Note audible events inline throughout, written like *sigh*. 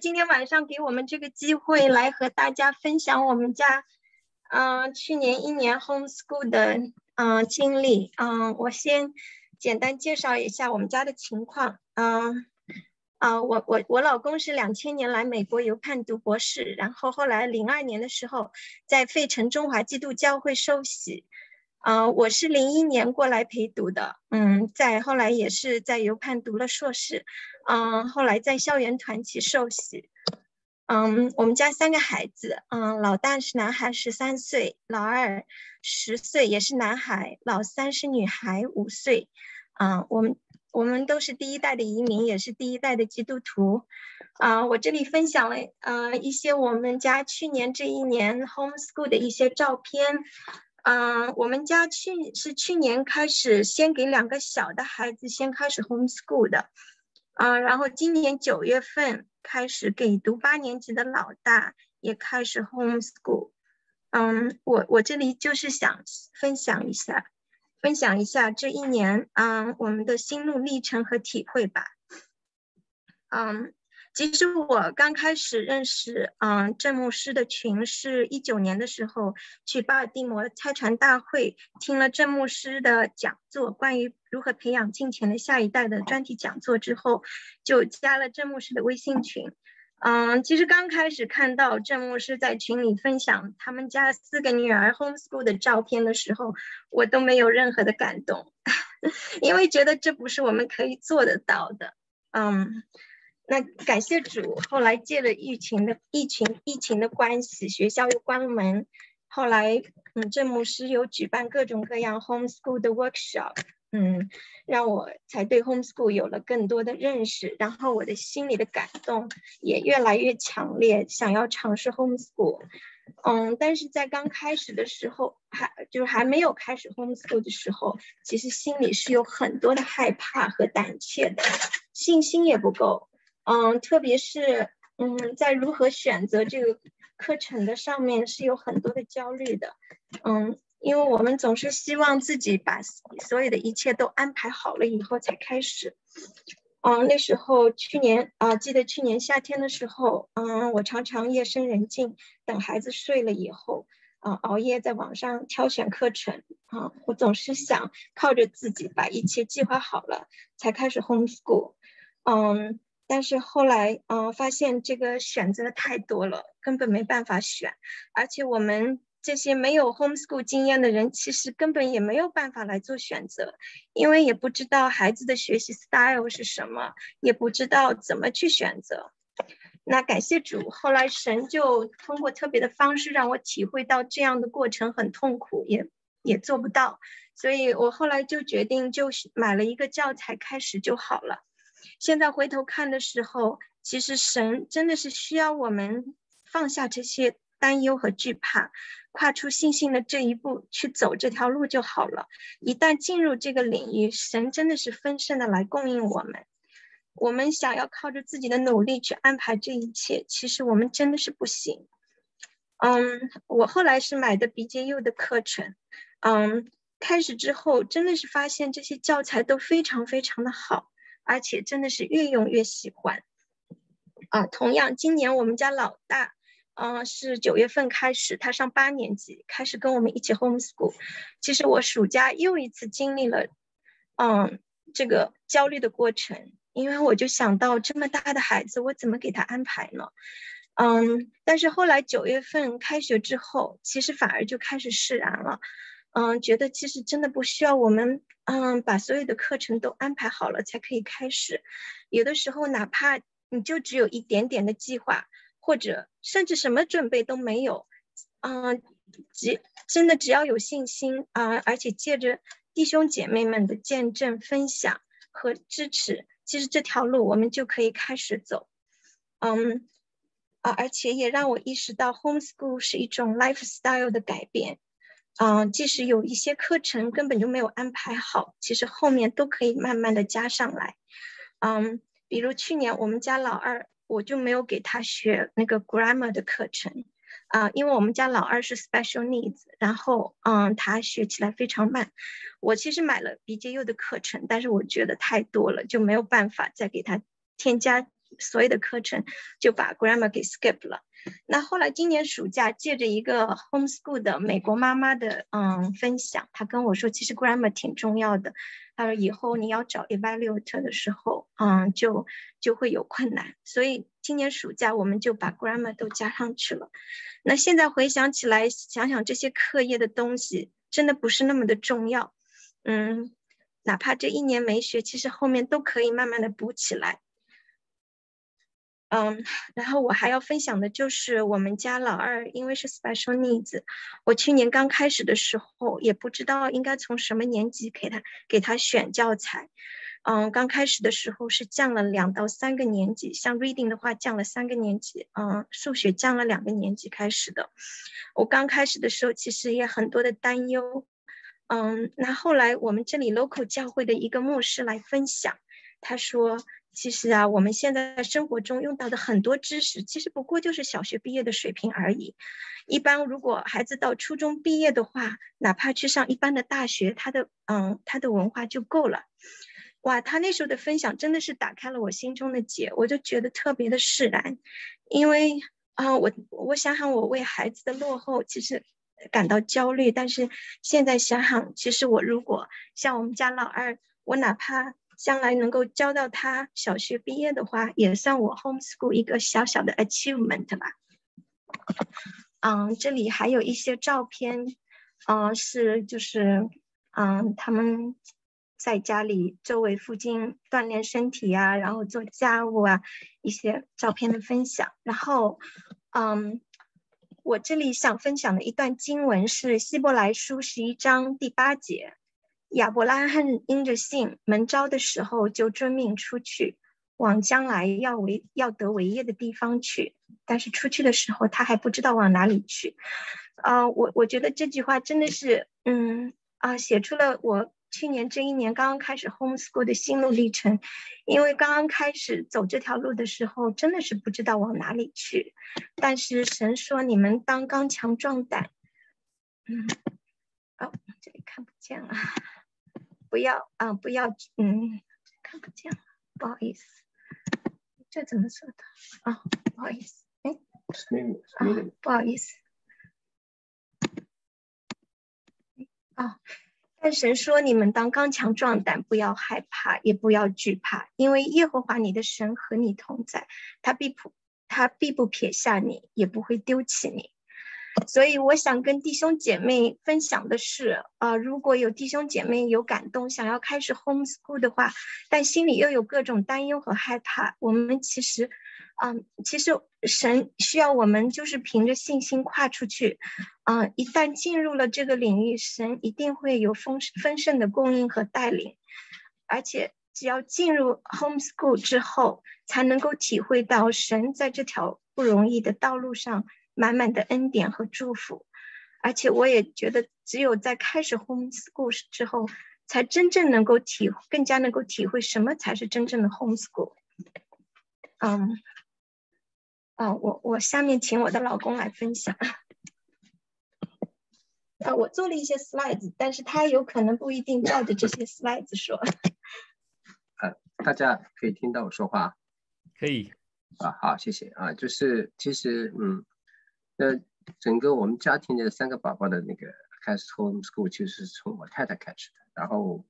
今天晚上给我们这个机会来和大家分享我们家，嗯，去年一年 homeschool 的嗯经历，嗯，我先简单介绍一下我们家的情况，嗯，啊，我我我老公是两千年来美国犹太读博士，然后后来零二年的时候在费城中华基督教会受洗，啊，我是零一年过来陪读的，嗯，在后来也是在犹太读了硕士。嗯，后来在校园团体受洗。嗯，我们家三个孩子，嗯，老大是男孩，十三岁；老二十岁，也是男孩；老三是女孩，五岁。啊，我们我们都是第一代的移民，也是第一代的基督徒。啊，我这里分享了呃一些我们家去年这一年 homeschool 的一些照片。嗯，我们家去是去年开始，先给两个小的孩子先开始 homeschool 的。嗯，然后今年九月份开始给读八年级的老大也开始 homeschool。嗯，我我这里就是想分享一下，分享一下这一年，嗯，我们的心路历程和体会吧。嗯。其实我刚开始认识，嗯，郑牧师的群是一九年的时候，去巴尔的摩拆船大会听了郑牧师的讲座，关于如何培养金钱的下一代的专题讲座之后，就加了郑牧师的微信群。嗯，其实刚开始看到郑牧师在群里分享他们家四个女儿 homeschool 的照片的时候，我都没有任何的感动，*laughs* 因为觉得这不是我们可以做得到的。嗯。那感谢主，后来借了疫情的疫情疫情的关系，学校又关了门。后来，嗯，郑牧师有举办各种各样 homeschool 的 workshop，嗯，让我才对 homeschool 有了更多的认识。然后我的心里的感动也越来越强烈，想要尝试 homeschool。嗯，但是在刚开始的时候，还就是还没有开始 homeschool 的时候，其实心里是有很多的害怕和胆怯的，信心也不够。嗯，特别是嗯，在如何选择这个课程的上面是有很多的焦虑的，嗯，因为我们总是希望自己把所有的一切都安排好了以后才开始。嗯，那时候去年啊，记得去年夏天的时候，嗯，我常常夜深人静，等孩子睡了以后，啊，熬夜在网上挑选课程，啊，我总是想靠着自己把一切计划好了才开始 homeschool，嗯。但是后来，嗯，发现这个选择太多了，根本没办法选。而且我们这些没有 homeschool 经验的人，其实根本也没有办法来做选择，因为也不知道孩子的学习 style 是什么，也不知道怎么去选择。那感谢主，后来神就通过特别的方式让我体会到这样的过程很痛苦，也也做不到。所以我后来就决定，就买了一个教材开始就好了。现在回头看的时候，其实神真的是需要我们放下这些担忧和惧怕，跨出信心的这一步去走这条路就好了。一旦进入这个领域，神真的是丰盛的来供应我们。我们想要靠着自己的努力去安排这一切，其实我们真的是不行。嗯，我后来是买的 B J U 的课程，嗯，开始之后真的是发现这些教材都非常非常的好。而且真的是越用越喜欢，啊，同样今年我们家老大，嗯，是九月份开始，他上八年级，开始跟我们一起 homeschool。其实我暑假又一次经历了，嗯，这个焦虑的过程，因为我就想到这么大的孩子，我怎么给他安排呢？嗯，但是后来九月份开学之后，其实反而就开始释然了。嗯，觉得其实真的不需要我们，嗯，把所有的课程都安排好了才可以开始。有的时候哪怕你就只有一点点的计划，或者甚至什么准备都没有，嗯，只真的只要有信心啊，而且借着弟兄姐妹们的见证、分享和支持，其实这条路我们就可以开始走。嗯，啊，而且也让我意识到，homeschool 是一种 lifestyle 的改变。嗯，即使有一些课程根本就没有安排好，其实后面都可以慢慢的加上来。嗯，比如去年我们家老二，我就没有给他学那个 grammar 的课程啊，因为我们家老二是 special needs，然后嗯，他学起来非常慢。我其实买了 B J U 的课程，但是我觉得太多了，就没有办法再给他添加。所有的课程就把 grammar 给 skip 了。那后来今年暑假借着一个 homeschool 的美国妈妈的嗯分享，她跟我说其实 grammar 挺重要的。她说以后你要找 evaluate 的时候，嗯就就会有困难。所以今年暑假我们就把 grammar 都加上去了。那现在回想起来，想想这些课业的东西真的不是那么的重要。嗯，哪怕这一年没学，其实后面都可以慢慢的补起来。嗯，然后我还要分享的就是我们家老二，因为是 special needs，我去年刚开始的时候也不知道应该从什么年级给他给他选教材。嗯，刚开始的时候是降了两到三个年级，像 reading 的话降了三个年级，嗯，数学降了两个年级开始的。我刚开始的时候其实也很多的担忧。嗯，那后来我们这里 local 教会的一个牧师来分享，他说。其实啊，我们现在在生活中用到的很多知识，其实不过就是小学毕业的水平而已。一般如果孩子到初中毕业的话，哪怕去上一般的大学，他的嗯，他的文化就够了。哇，他那时候的分享真的是打开了我心中的结，我就觉得特别的释然。因为啊，我我想想，我为孩子的落后其实感到焦虑，但是现在想想，其实我如果像我们家老二，我哪怕。将来能够教到他小学毕业的话，也算我 homeschool 一个小小的 achievement 吧。嗯，这里还有一些照片，嗯，是就是嗯，他们在家里周围附近锻炼身体啊，然后做家务啊，一些照片的分享。然后，嗯，我这里想分享的一段经文是《希伯来书》十一章第八节。亚伯拉罕因着信，门招的时候就遵命出去，往将来要为要得伟业的地方去。但是出去的时候，他还不知道往哪里去。啊，我我觉得这句话真的是，嗯啊，写出了我去年这一年刚刚开始 homeschool 的心路历程。因为刚刚开始走这条路的时候，真的是不知道往哪里去。但是神说：“你们当刚强壮胆。”嗯，哦，这里看不见了。不要啊！不要嗯，看不见了，不好意思。这怎么说的啊？不好意思，哎啊，不好意思。啊，但神说：“你们当刚强壮胆，不要害怕，也不要惧怕，因为耶和华你的神和你同在，他必不他必不撇下你，也不会丢弃你。”所以我想跟弟兄姐妹分享的是，呃，如果有弟兄姐妹有感动，想要开始 homeschool 的话，但心里又有各种担忧和害怕，我们其实，嗯，其实神需要我们就是凭着信心跨出去，嗯，一旦进入了这个领域，神一定会有丰丰盛的供应和带领，而且只要进入 homeschool 之后，才能够体会到神在这条不容易的道路上。满满的恩典和祝福，而且我也觉得，只有在开始 homeschool 之后，才真正能够体，更加能够体会什么才是真正的 homeschool。嗯，哦，我我下面请我的老公来分享。啊，我做了一些 slides，但是他有可能不一定照着这些 slides 说。*laughs* 呃，大家可以听到我说话，可以。啊，好，谢谢啊，就是其实，嗯。那整个我们家庭的三个宝宝的那个 homeschool，其实是从我太太开始的。然后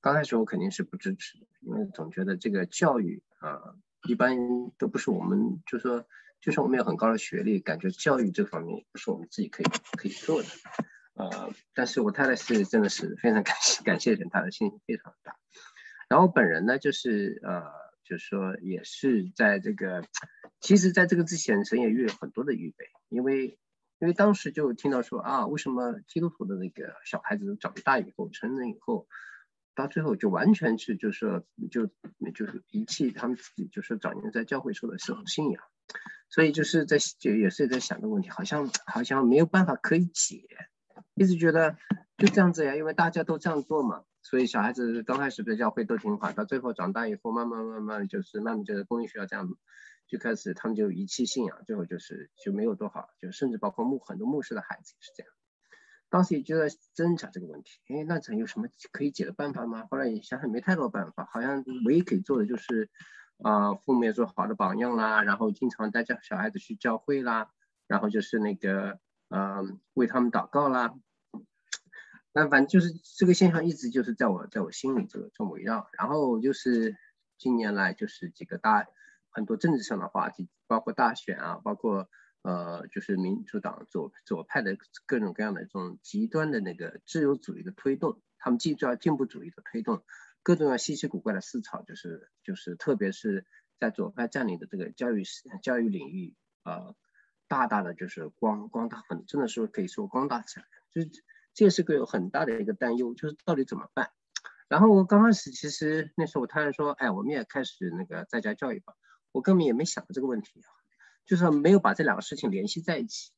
刚开始我肯定是不支持，因为总觉得这个教育啊，一般都不是我们就说，就算我们有很高的学历，感觉教育这方面不是我们自己可以可以做的。呃，但是我太太是真的是非常感谢感谢人她的信心非常大。然后本人呢，就是呃，就是说也是在这个。其实，在这个之前，神也预了很多的预备，因为，因为当时就听到说啊，为什么基督徒的那个小孩子长大以后、成人以后，到最后就完全是就是就就是遗弃他们自己，就是早年在教会受的信仰，所以就是在也也是在想这个问题，好像好像没有办法可以解，一直觉得就这样子呀，因为大家都这样做嘛，所以小孩子刚开始在教会都挺好，到最后长大以后，慢慢慢慢就是慢慢觉得公利需要这样子。就开始他们就遗弃信仰，最后就是就没有多好，就甚至包括牧很多牧师的孩子也是这样。当时也就在挣扎这个问题，哎，那咱有什么可以解的办法吗？后来想想没太多办法，好像唯一可以做的就是，啊，父母也做好的榜样啦，然后经常带着小孩子去教会啦，然后就是那个，嗯，为他们祷告啦。那反正就是这个现象一直就是在我在我心里这个在围绕。然后就是近年来就是几个大。很多政治上的话题，包括大选啊，包括呃，就是民主党左左派的各种各样的这种极端的那个自由主义的推动，他们进要进步主义的推动，各种各样稀奇古怪的思潮，就是就是，特别是在左派占领的这个教育教育领域，呃，大大的就是光光大很，真的是可以说光大起来，就是这是个有很大的一个担忧，就是到底怎么办？然后我刚开始其实那时候我突然说，哎，我们也开始那个在家教育吧。我根本也没想过这个问题啊，就是没有把这两个事情联系在一起。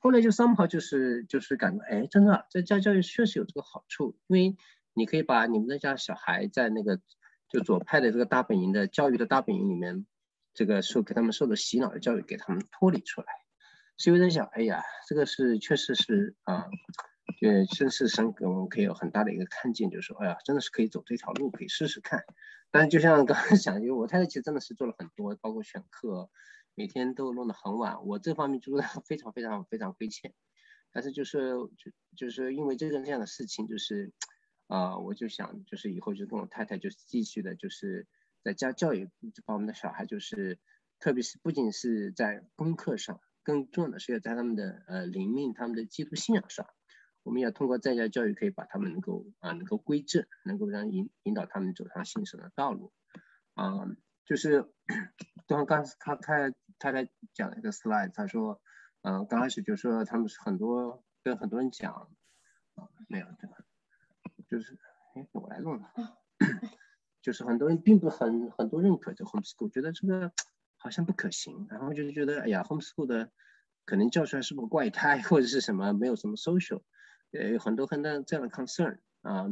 后来就 somehow 就是就是感觉，哎，真的这家教育确实有这个好处，因为你可以把你们那家小孩在那个就左派的这个大本营的教育的大本营里面，这个受给他们受的洗脑的教育给他们脱离出来。所以我在想，哎呀，这个是确实是啊，对，真是生我们可以有很大的一个看见，就是说，哎呀，真的是可以走这条路，可以试试看。但是就像刚刚讲，*laughs* 因为我太太其实真的是做了很多，包括选课，每天都弄得很晚。我这方面做的非常非常非常亏欠。但是就是就就是因为这个这样的事情，就是，啊，我就想就是以后就跟我太太就是继续的就是在家教育，把我们的小孩就是，特别是不仅是在功课上，更重要的是要在他们的呃灵命、他们的基督信仰上。我们要通过在家教育，可以把他们能够啊，能够规正，能够让引引导他们走上新生的道路。啊，就是刚刚他他他在讲一个 slide，他说，嗯，刚开始就说他们是很多跟很多人讲啊，没有对吧？就是哎，我来弄了，*clears throat* 就是很多人并不很很多认可这 homeschool，觉得这个好像不可行，然后就是觉得哎呀 homeschool 的可能教出来是个怪胎或者是什么没有什么 social。呃，有很多很多这样的 concern 啊，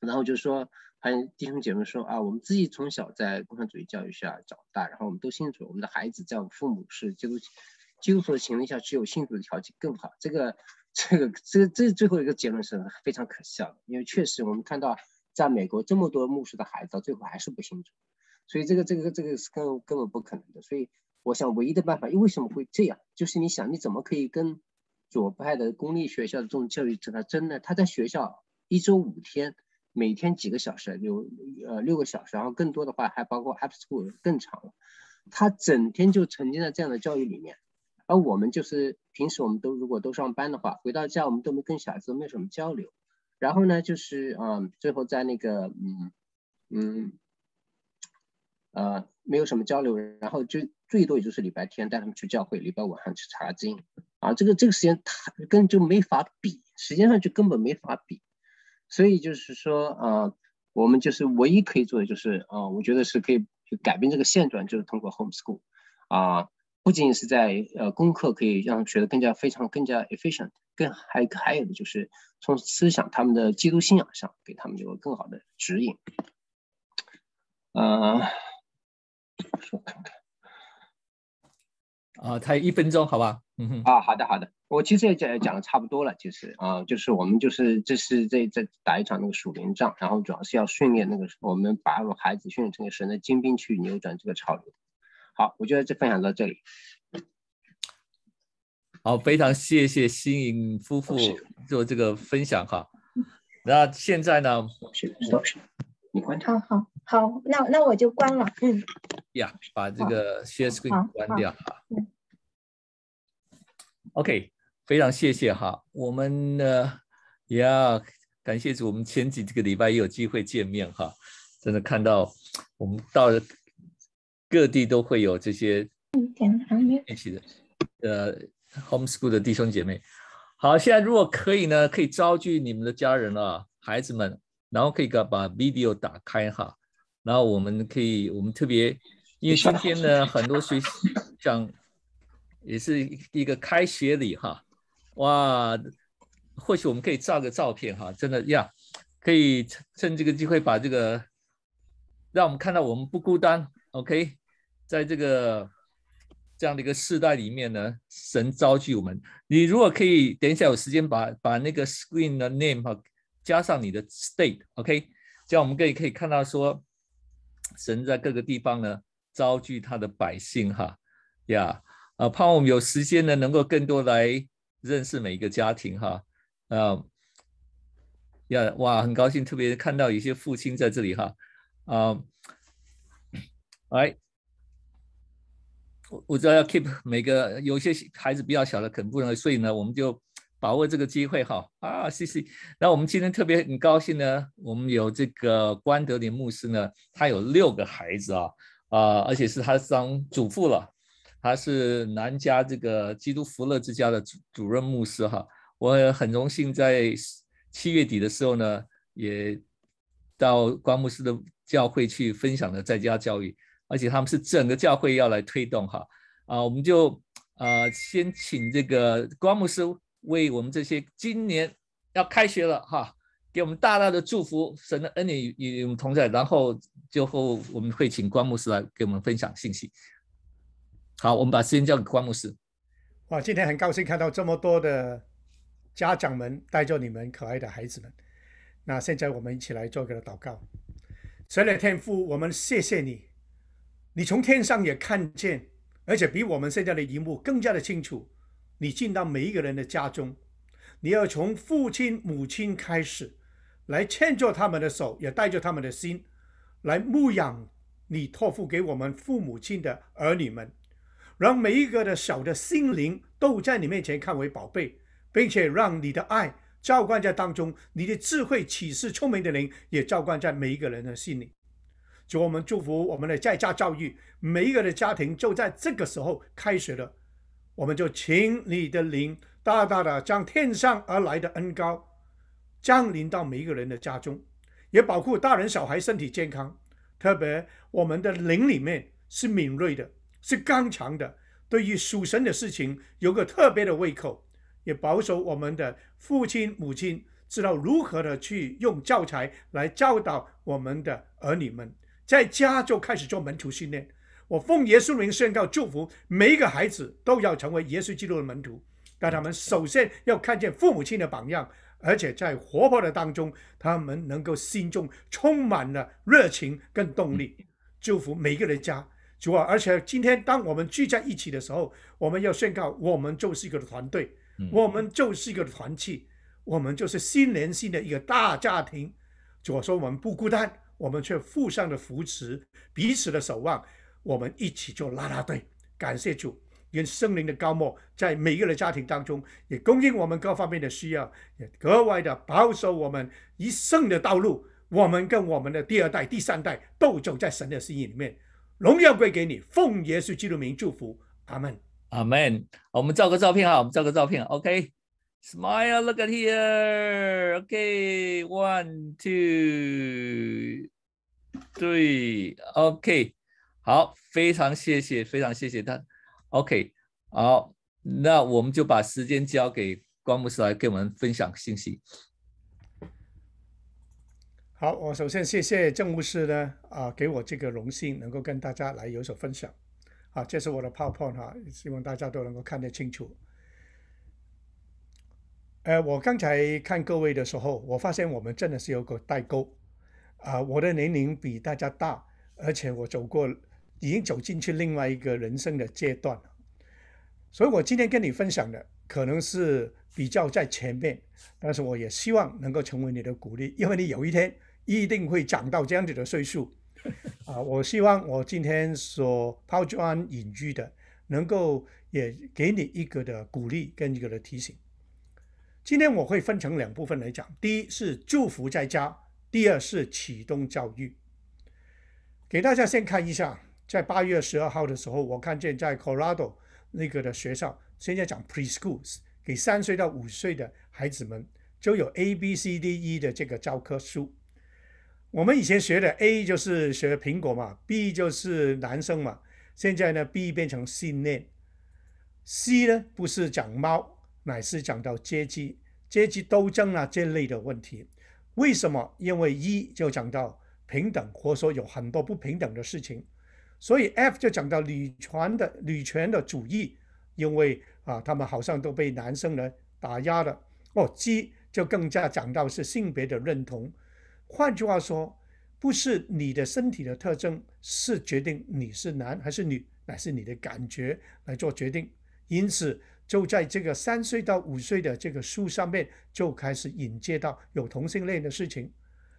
然后就说，还有弟兄姐妹说啊，我们自己从小在共产主义教育下长大，然后我们都清楚，我们的孩子在我们父母是基督基督徒的情况下，只有信主的条件更好。这个，这个，这这最后一个结论是非常可笑的，因为确实我们看到，在美国这么多牧师的孩子，到最后还是不信主，所以这个这个这个是根根本不可能的。所以，我想唯一的办法，为什么会这样？就是你想，你怎么可以跟？左派的公立学校的这种教育质量，真的，他在学校一周五天，每天几个小时，有呃六个小时，然后更多的话还包括 After School 更长，了，他整天就沉浸在这样的教育里面，而我们就是平时我们都如果都上班的话，回到家我们都没跟小孩子没有什么交流，然后呢就是嗯，最后在那个嗯嗯呃没有什么交流，然后就最多也就是礼拜天带他们去教会，礼拜五晚去查经。啊，这个这个时间，他跟就没法比，时间上就根本没法比，所以就是说啊，我们就是唯一可以做的就是，啊，我觉得是可以去改变这个现状，就是通过 home school，啊，不仅仅是在呃功课可以让学得更加非常更加 efficient，更还还有的就是从思想他们的基督信仰上给他们有个更好的指引，啊，我看看，啊，他一分钟好吧。嗯啊，好的好的，我其实也讲讲的差不多了，其实啊，就是我们就是这是这这打一场那个鼠年仗，然后主要是要训练那个我们把我孩子训练成个神的精兵去扭转这个潮流。好，我觉得这分享到这里。好，非常谢谢新颖夫妇做这个分享哈。那现在呢？你关他好。好，那那我就关了。嗯。呀，把这个 screen 关掉嗯。OK，非常谢谢哈，我们呢也要感谢主，我们前几这个礼拜也有机会见面哈，真的看到我们到各地都会有这些一起的呃 homeschool 的弟兄姐妹。好，现在如果可以呢，可以招聚你们的家人啊，孩子们，然后可以把 video 打开哈，然后我们可以我们特别因为今天呢很多学生。也是一一个开学礼哈，哇，或许我们可以照个照片哈，真的呀，可以趁趁这个机会把这个，让我们看到我们不孤单，OK，在这个这样的一个世代里面呢，神召聚我们。你如果可以，等一下有时间把把那个 screen 的 name 哈加上你的 state，OK，这样我们可以可以看到说，神在各个地方呢召聚他的百姓哈呀。啊，盼望我们有时间呢，能够更多来认识每一个家庭哈。啊，呀，哇，很高兴，特别看到有一些父亲在这里哈。啊，来，我我知道要 keep *laughs* 每个有些孩子比较小的可能不能睡呢，我们就把握这个机会哈。啊，谢谢。那我们今天特别很高兴呢，我们有这个关德林牧师呢，他有六个孩子啊，啊，而且是他当祖父了。他是南加这个基督福乐之家的主主任牧师哈，我很荣幸在七月底的时候呢，也到关牧师的教会去分享了在家教育，而且他们是整个教会要来推动哈啊，我们就呃先请这个关牧师为我们这些今年要开学了哈，给我们大大的祝福，神的恩典与我们同在，然后最后我们会请关牧师来给我们分享信息。好，我们把时间交给关牧师。哇，今天很高兴看到这么多的家长们带着你们可爱的孩子们。那现在我们一起来做一个祷告。神的天父，我们谢谢你，你从天上也看见，而且比我们现在的一幕更加的清楚。你进到每一个人的家中，你要从父亲母亲开始，来牵着他们的手，也带着他们的心，来牧养你托付给我们父母亲的儿女们。让每一个的小的心灵都在你面前看为宝贝，并且让你的爱浇灌在当中，你的智慧启示聪明的灵也浇灌在每一个人的心里。主，我们祝福我们的在家教育，每一个的家庭就在这个时候开始了。我们就请你的灵大大的将天上而来的恩高降临到每一个人的家中，也保护大人小孩身体健康。特别我们的灵里面是敏锐的。是刚强的，对于属神的事情有个特别的胃口，也保守我们的父亲母亲知道如何的去用教材来教导我们的儿女们，在家就开始做门徒训练。我奉耶稣名宣告祝福每一个孩子都要成为耶稣基督的门徒，让他们首先要看见父母亲的榜样，而且在活泼的当中，他们能够心中充满了热情跟动力。祝福每一个人家。主啊！而且今天当我们聚在一起的时候，我们要宣告：我们就是一个团队，我们就是一个团契，我们就是心连心的一个大家庭。主说我们不孤单，我们却互相的扶持，彼此的守望，我们一起做拉拉队。感谢主，愿圣灵的高抹在每一个人家庭当中，也供应我们各方面的需要，也格外的保守我们一生的道路。我们跟我们的第二代、第三代都走在神的心意里面。荣耀归给你，奉耶稣基督名祝福，阿门，阿门。我们照个照片哈，我们照个照片。OK，smile，look at here。OK，one，two，three。OK，好，非常谢谢，非常谢谢他。OK，好，那我们就把时间交给关牧师来给我们分享信息。好，我首先谢谢郑牧师呢，啊，给我这个荣幸，能够跟大家来有所分享，啊，这是我的 PowerPoint，哈，希望大家都能够看得清楚。呃，我刚才看各位的时候，我发现我们真的是有个代沟，啊，我的年龄比大家大，而且我走过，已经走进去另外一个人生的阶段了，所以我今天跟你分享的，可能是比较在前面，但是我也希望能够成为你的鼓励，因为你有一天。一定会长到这样子的岁数啊！我希望我今天所抛砖引玉的，能够也给你一个的鼓励跟一个的提醒。今天我会分成两部分来讲，第一是祝福在家，第二是启动教育。给大家先看一下，在八月十二号的时候，我看见在 Colorado 那个的学校，现在讲 Preschools，给三岁到五岁的孩子们，就有 A B C D E 的这个教科书。我们以前学的 A 就是学苹果嘛，B 就是男生嘛。现在呢，B 变成信念 c 呢不是讲猫，乃是讲到阶级、阶级斗争啊这类的问题。为什么？因为一就讲到平等，或者说有很多不平等的事情。所以 F 就讲到女权的女权的主义，因为啊，他们好像都被男生呢打压了。哦，G 就更加讲到是性别的认同。换句话说，不是你的身体的特征是决定你是男还是女，乃是你的感觉来做决定。因此，就在这个三岁到五岁的这个书上面，就开始引介到有同性恋的事情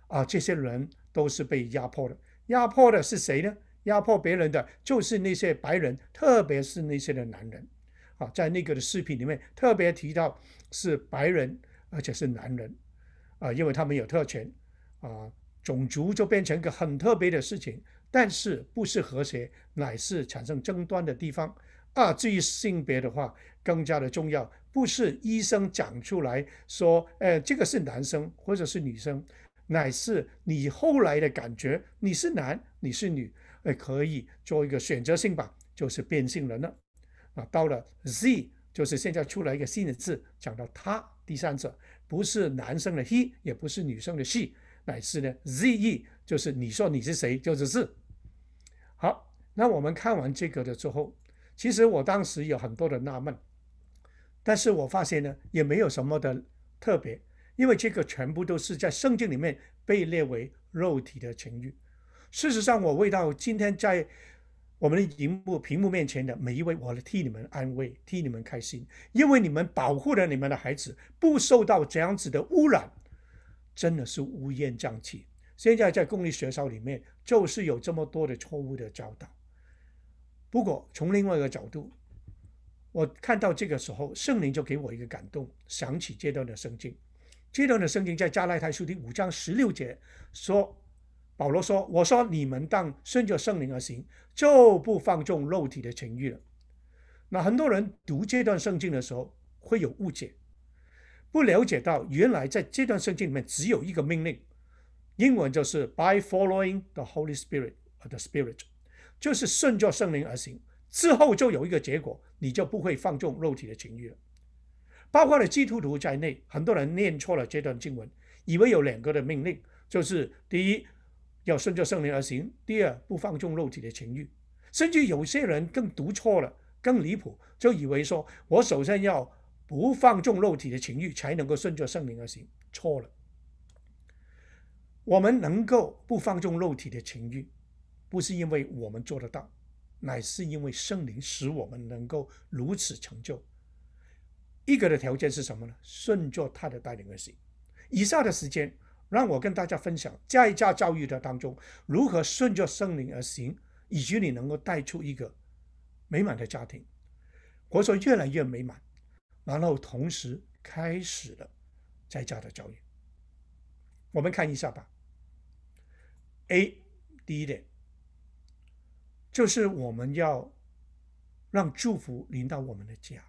啊。这些人都是被压迫的，压迫的是谁呢？压迫别人的就是那些白人，特别是那些的男人啊。在那个的视频里面，特别提到是白人，而且是男人啊，因为他们有特权。啊，种族就变成一个很特别的事情，但是不是和谐，乃是产生争端的地方。二，至于性别的话，更加的重要，不是医生讲出来说，呃，这个是男生或者是女生，乃是你后来的感觉，你是男，你是女，呃，可以做一个选择性吧，就是变性人了。啊，到了 Z，就是现在出来一个新的字，讲到他，第三者，不是男生的 He，也不是女生的 She。乃是呢，ze 就是你说你是谁，就是是好。那我们看完这个的时候，其实我当时有很多的纳闷，但是我发现呢，也没有什么的特别，因为这个全部都是在圣经里面被列为肉体的情欲。事实上，我为到今天在我们的荧幕屏幕面前的每一位，我替你们安慰，替你们开心，因为你们保护了你们的孩子不受到这样子的污染。真的是乌烟瘴气。现在在公立学校里面，就是有这么多的错误的教导。不过从另外一个角度，我看到这个时候，圣灵就给我一个感动，想起这段的圣经。这段的圣经在加拉太书第五章十六节说，保罗说：“我说你们当顺着圣灵而行，就不放纵肉体的情欲了。”那很多人读这段圣经的时候会有误解。不了解到，原来在这段圣经里面只有一个命令，英文就是 “By following the Holy Spirit”，the or Spirit，就是顺着圣灵而行。之后就有一个结果，你就不会放纵肉体的情欲了。包括了基督徒在内，很多人念错了这段经文，以为有两个的命令，就是第一要顺着圣灵而行，第二不放纵肉体的情欲。甚至有些人更读错了，更离谱，就以为说我首先要。不放纵肉体的情欲，才能够顺着圣灵而行。错了，我们能够不放纵肉体的情欲，不是因为我们做得到，乃是因为圣灵使我们能够如此成就。一个的条件是什么呢？顺着他的带领而行。以下的时间，让我跟大家分享，在家教育的当中，如何顺着圣灵而行，以及你能够带出一个美满的家庭，或者说越来越美满。然后同时开始了在家的教育。我们看一下吧。A 第一点，就是我们要让祝福临到我们的家。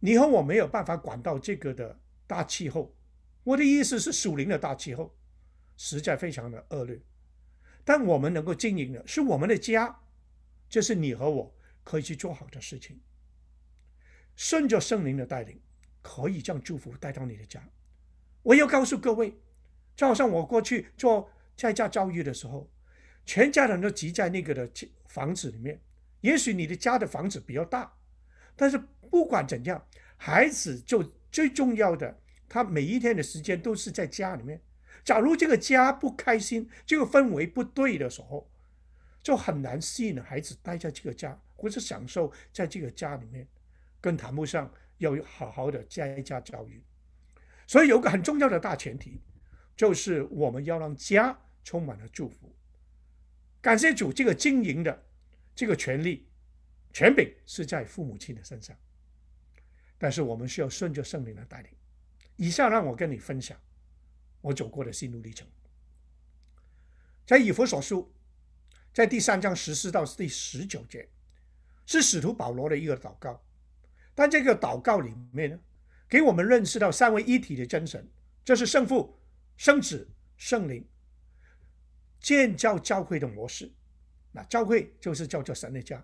你和我没有办法管到这个的大气候，我的意思是属灵的大气候实在非常的恶劣，但我们能够经营的是我们的家，这是你和我可以去做好的事情。顺着圣灵的带领，可以将祝福带到你的家。我要告诉各位，就好像我过去做在家教育的时候，全家人都挤在那个的房子里面。也许你的家的房子比较大，但是不管怎样，孩子就最重要的，他每一天的时间都是在家里面。假如这个家不开心，这个氛围不对的时候，就很难吸引孩子待在这个家，或者享受在这个家里面。更谈不上要有好好的家家教育，所以有个很重要的大前提，就是我们要让家充满了祝福。感谢主，这个经营的这个权利权柄是在父母亲的身上，但是我们需要顺着圣灵的带领。以下让我跟你分享我走过的心路历程，在以弗所书在第三章十四到第十九节，是使徒保罗的一个祷告。但这个祷告里面呢，给我们认识到三位一体的真神，这是圣父、圣子、圣灵建教教会的模式。那教会就是叫做神的家。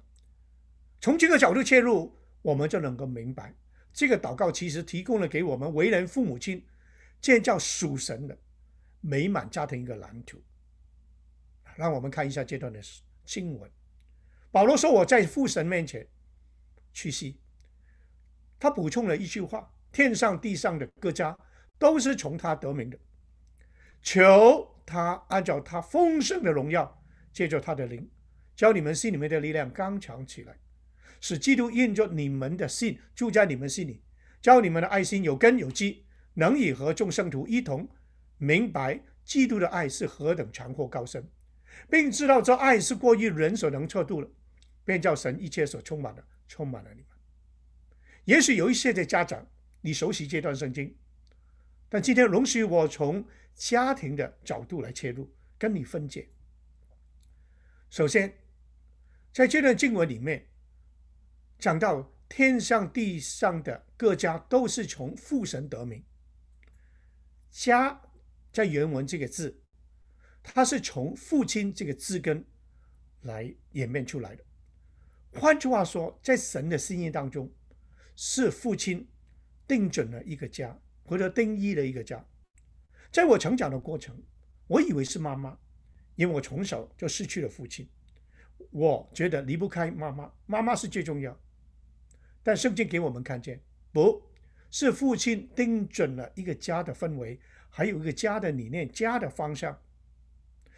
从这个角度切入，我们就能够明白，这个祷告其实提供了给我们为人父母亲建造属神的美满家庭一个蓝图。让我们看一下这段的经文。保罗说：“我在父神面前屈膝。”他补充了一句话：“天上地上的各家都是从他得名的。求他按照他丰盛的荣耀，借着他的灵，叫你们心里面的力量刚强起来，使基督印着你们的信住在你们心里，教你们的爱心有根有基，能以和众圣徒一同明白基督的爱是何等残阔高深，并知道这爱是过于人所能测度的，便叫神一切所充满的充满了你们。”也许有一些的家长，你熟悉这段圣经，但今天容许我从家庭的角度来切入，跟你分解。首先，在这段经文里面，讲到天上地上的各家都是从父神得名。家在原文这个字，它是从父亲这个字根来演变出来的。换句话说，在神的心意当中。是父亲定准了一个家，或者定义了一个家。在我成长的过程，我以为是妈妈，因为我从小就失去了父亲，我觉得离不开妈妈，妈妈是最重要。但圣经给我们看见，不是父亲定准了一个家的氛围，还有一个家的理念、家的方向。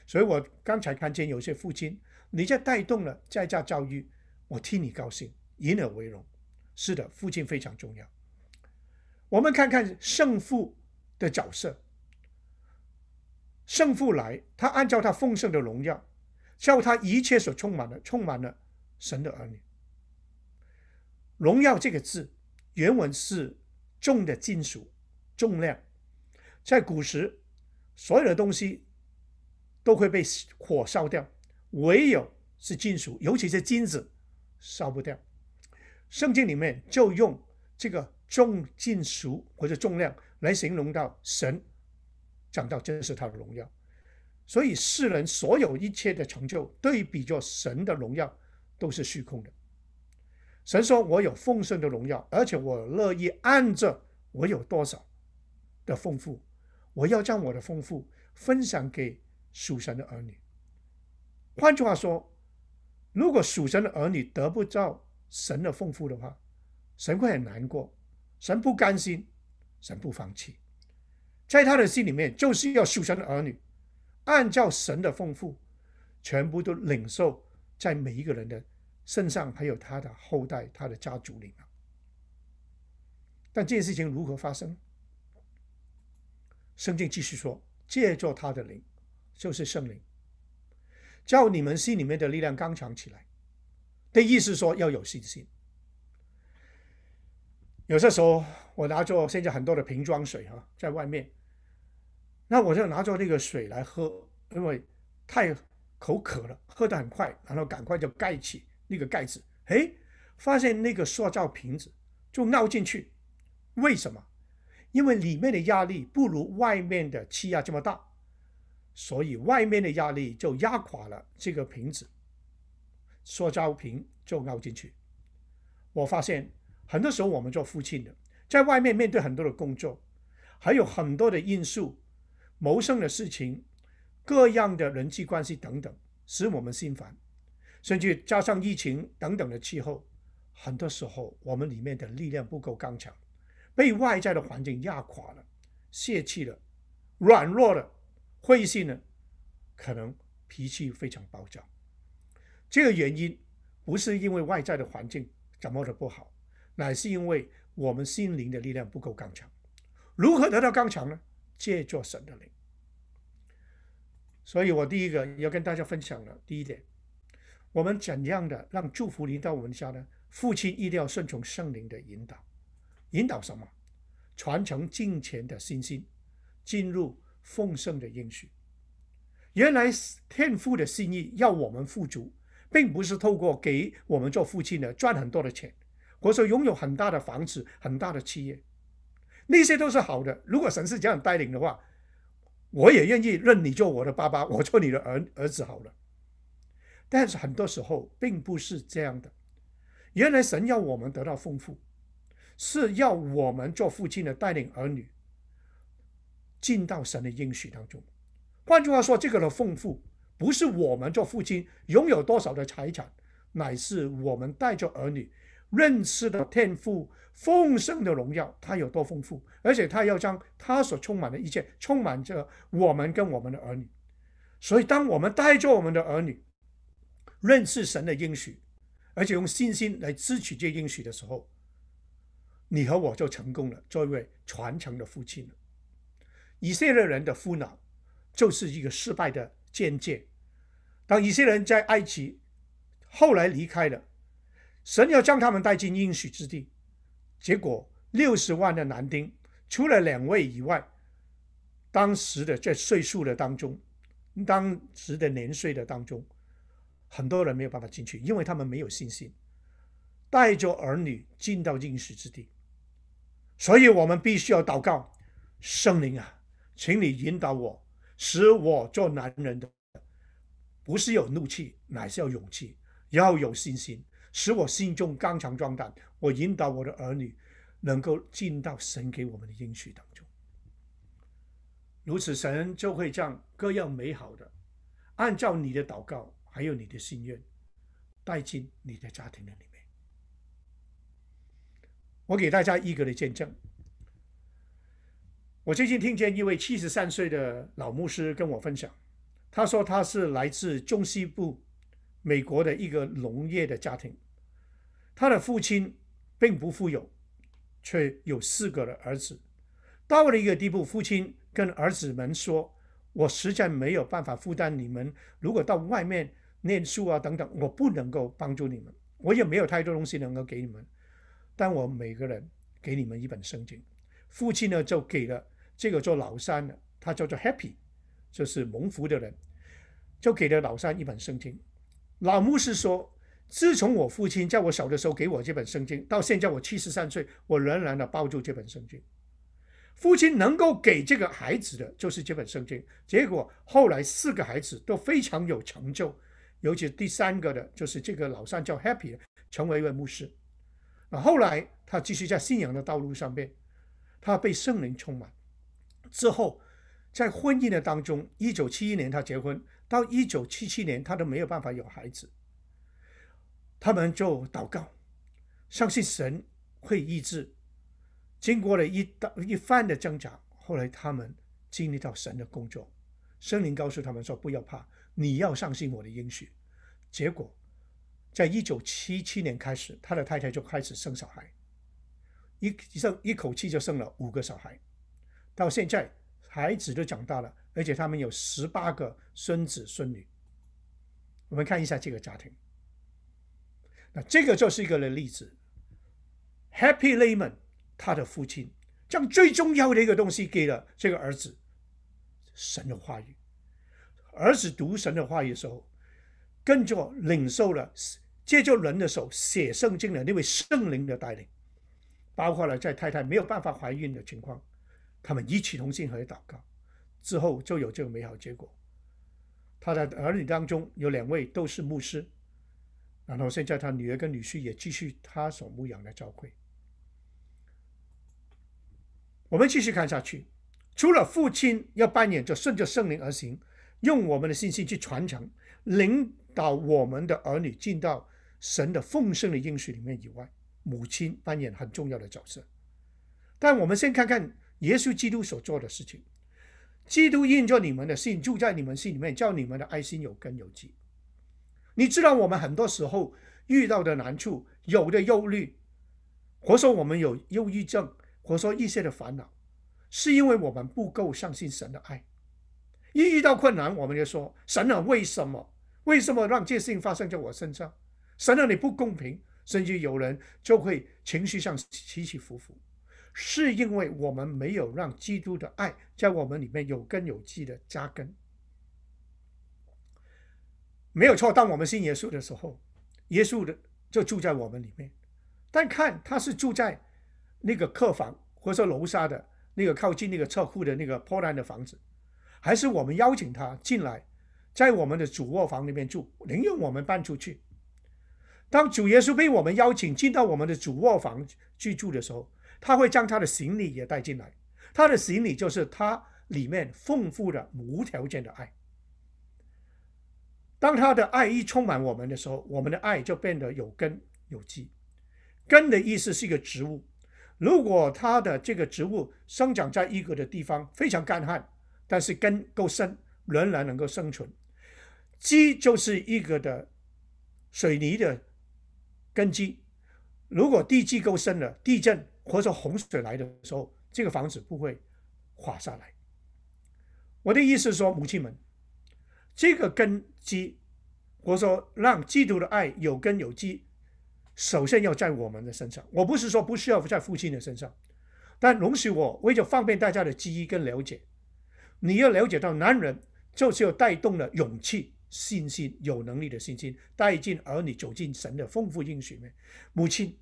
所以我刚才看见有些父亲你在带动了在家教育，我替你高兴，引以为荣。是的，父亲非常重要。我们看看圣父的角色。圣父来，他按照他丰盛的荣耀，叫他一切所充满的，充满了神的儿女。荣耀这个字，原文是重的金属，重量。在古时，所有的东西都会被火烧掉，唯有是金属，尤其是金子，烧不掉。圣经里面就用这个重金属或者重量来形容到神，讲到真是他的荣耀，所以世人所有一切的成就对比作神的荣耀都是虚空的。神说我有丰盛的荣耀，而且我乐意按着我有多少的丰富，我要将我的丰富分享给属神的儿女。换句话说，如果属神的儿女得不到，神的丰富的话，神会很难过，神不甘心，神不放弃，在他的心里面就是要属神的儿女，按照神的吩咐，全部都领受在每一个人的身上，还有他的后代、他的家族里面。但这件事情如何发生？圣经继续说，借着他的灵，就是圣灵，叫你们心里面的力量刚强起来。的意思说要有信心。有些时候，我拿着现在很多的瓶装水哈，在外面，那我就拿着那个水来喝，因为太口渴了，喝的很快，然后赶快就盖起那个盖子，哎，发现那个塑料瓶子就凹进去，为什么？因为里面的压力不如外面的气压这么大，所以外面的压力就压垮了这个瓶子。说招聘就凹进去。我发现很多时候我们做父亲的，在外面面对很多的工作，还有很多的因素、谋生的事情、各样的人际关系等等，使我们心烦。甚至加上疫情等等的气候，很多时候我们里面的力量不够刚强，被外在的环境压垮了，泄气了，软弱了，灰心了，可能脾气非常暴躁。这个原因不是因为外在的环境怎么的不好，乃是因为我们心灵的力量不够刚强。如何得到刚强呢？借助神的灵。所以我第一个要跟大家分享的，第一点，我们怎样的让祝福临到我们家呢？父亲一定要顺从圣灵的引导，引导什么？传承敬虔的信心，进入丰盛的应许。原来天父的心意要我们富足。并不是透过给我们做父亲的赚很多的钱，或者说拥有很大的房子、很大的企业，那些都是好的。如果神是这样带领的话，我也愿意认你做我的爸爸，*laughs* 我做你的儿儿子好了。但是很多时候并不是这样的。原来神要我们得到丰富，是要我们做父亲的带领儿女进到神的应许当中。换句话说，这个的丰富。不是我们做父亲拥有多少的财产，乃是我们带着儿女认识的天赋丰盛的荣耀，它有多丰富，而且他要将他所充满的一切充满着我们跟我们的儿女。所以，当我们带着我们的儿女认识神的应许，而且用信心来支取这应许的时候，你和我就成功了，做一位传承的父亲了。以色列人的父脑就是一个失败的。见解。当一些人在埃及，后来离开了，神要将他们带进应许之地。结果六十万的男丁，除了两位以外，当时的在岁数的当中，当时的年岁的当中，很多人没有办法进去，因为他们没有信心，带着儿女进到应许之地。所以我们必须要祷告，圣灵啊，请你引导我。使我做男人的，不是有怒气，乃是要勇气，要有信心，使我心中刚强壮胆。我引导我的儿女，能够进到神给我们的应许当中。如此，神就会将各样美好的，按照你的祷告，还有你的心愿，带进你的家庭的里面。我给大家一个的见证。我最近听见一位七十三岁的老牧师跟我分享，他说他是来自中西部美国的一个农业的家庭，他的父亲并不富有，却有四个的儿子。到了一个地步，父亲跟儿子们说：“我实在没有办法负担你们，如果到外面念书啊等等，我不能够帮助你们，我也没有太多东西能够给你们，但我每个人给你们一本圣经。”父亲呢，就给了。这个做老三的，他叫做 Happy，就是蒙福的人，就给了老三一本圣经。老牧师说：“自从我父亲在我小的时候给我这本圣经，到现在我七十三岁，我仍然的抱住这本圣经。父亲能够给这个孩子的，就是这本圣经。结果后来四个孩子都非常有成就，尤其第三个的就是这个老三叫 Happy，成为一位牧师。那后来他继续在信仰的道路上面，他被圣灵充满。”之后，在婚姻的当中，一九七一年他结婚，到一九七七年他都没有办法有孩子，他们就祷告，相信神会医治。经过了一道一番的挣扎，后来他们经历到神的工作，圣灵告诉他们说：“不要怕，你要相信我的应许。”结果，在一九七七年开始，他的太太就开始生小孩，一生一口气就生了五个小孩。到现在，孩子都长大了，而且他们有十八个孙子孙女。我们看一下这个家庭，那这个就是一个例子。Happy Layman，他的父亲将最重要的一个东西给了这个儿子——神的话语。儿子读神的话语时候，跟着领受了，接着人的手写圣经的那位圣灵的带领，包括了在太太没有办法怀孕的情况。他们一起同心合意祷告，之后就有这个美好结果。他的儿女当中有两位都是牧师，然后现在他女儿跟女婿也继续他所牧养的教会。我们继续看下去，除了父亲要扮演，着顺着圣灵而行，用我们的信心去传承、领导我们的儿女进到神的奉圣的应许里面以外，母亲扮演很重要的角色。但我们先看看。耶稣基督所做的事情，基督印着你们的信，住在你们心里面，叫你们的爱心有根有基。你知道我们很多时候遇到的难处、有的忧虑，或说我们有忧郁症，或说一些的烦恼，是因为我们不够相信神的爱。一遇到困难，我们就说：“神啊，为什么？为什么让这事情发生在我身上？神啊，你不公平！”甚至有人就会情绪上起起伏伏。是因为我们没有让基督的爱在我们里面有根有基的扎根，没有错。当我们信耶稣的时候，耶稣的就住在我们里面。但看他是住在那个客房，或者楼下的那个靠近那个车库的那个破烂的房子，还是我们邀请他进来，在我们的主卧房里面住，能用我们搬出去。当主耶稣被我们邀请进到我们的主卧房居住的时候。他会将他的行李也带进来，他的行李就是他里面丰富的无条件的爱。当他的爱一充满我们的时候，我们的爱就变得有根有基。根的意思是一个植物，如果它的这个植物生长在一个的地方非常干旱，但是根够深，仍然能够生存。基就是一个的水泥的根基，如果地基够深了，地震。或者洪水来的时候，这个房子不会垮下来。我的意思是说，母亲们，这个根基，或者说让基督的爱有根有基，首先要在我们的身上。我不是说不需要在父亲的身上，但容许我为了方便大家的记忆跟了解，你要了解到男人就是要带动了勇气、信心、有能力的信心，带进儿女走进神的丰富应许面，母亲。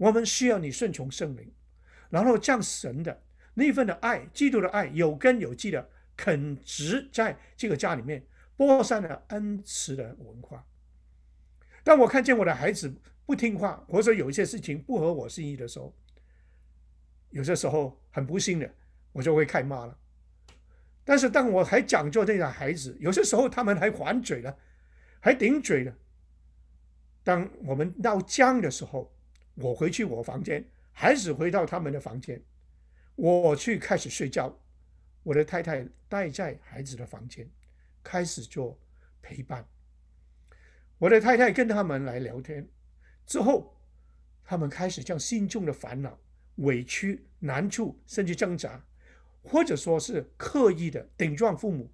我们需要你顺从圣灵，然后将神的那份的爱、基督的爱有根有据的肯植在这个家里面，播散了恩慈的文化。当我看见我的孩子不听话，或者有一些事情不合我心意的时候，有些时候很不幸的，我就会开骂了。但是，当我还讲究这个孩子，有些时候他们还还嘴了，还顶嘴了。当我们闹僵的时候，我回去我房间，孩子回到他们的房间，我去开始睡觉。我的太太待在孩子的房间，开始做陪伴。我的太太跟他们来聊天，之后他们开始将心中的烦恼、委屈、难处，甚至挣扎，或者说是刻意的顶撞父母，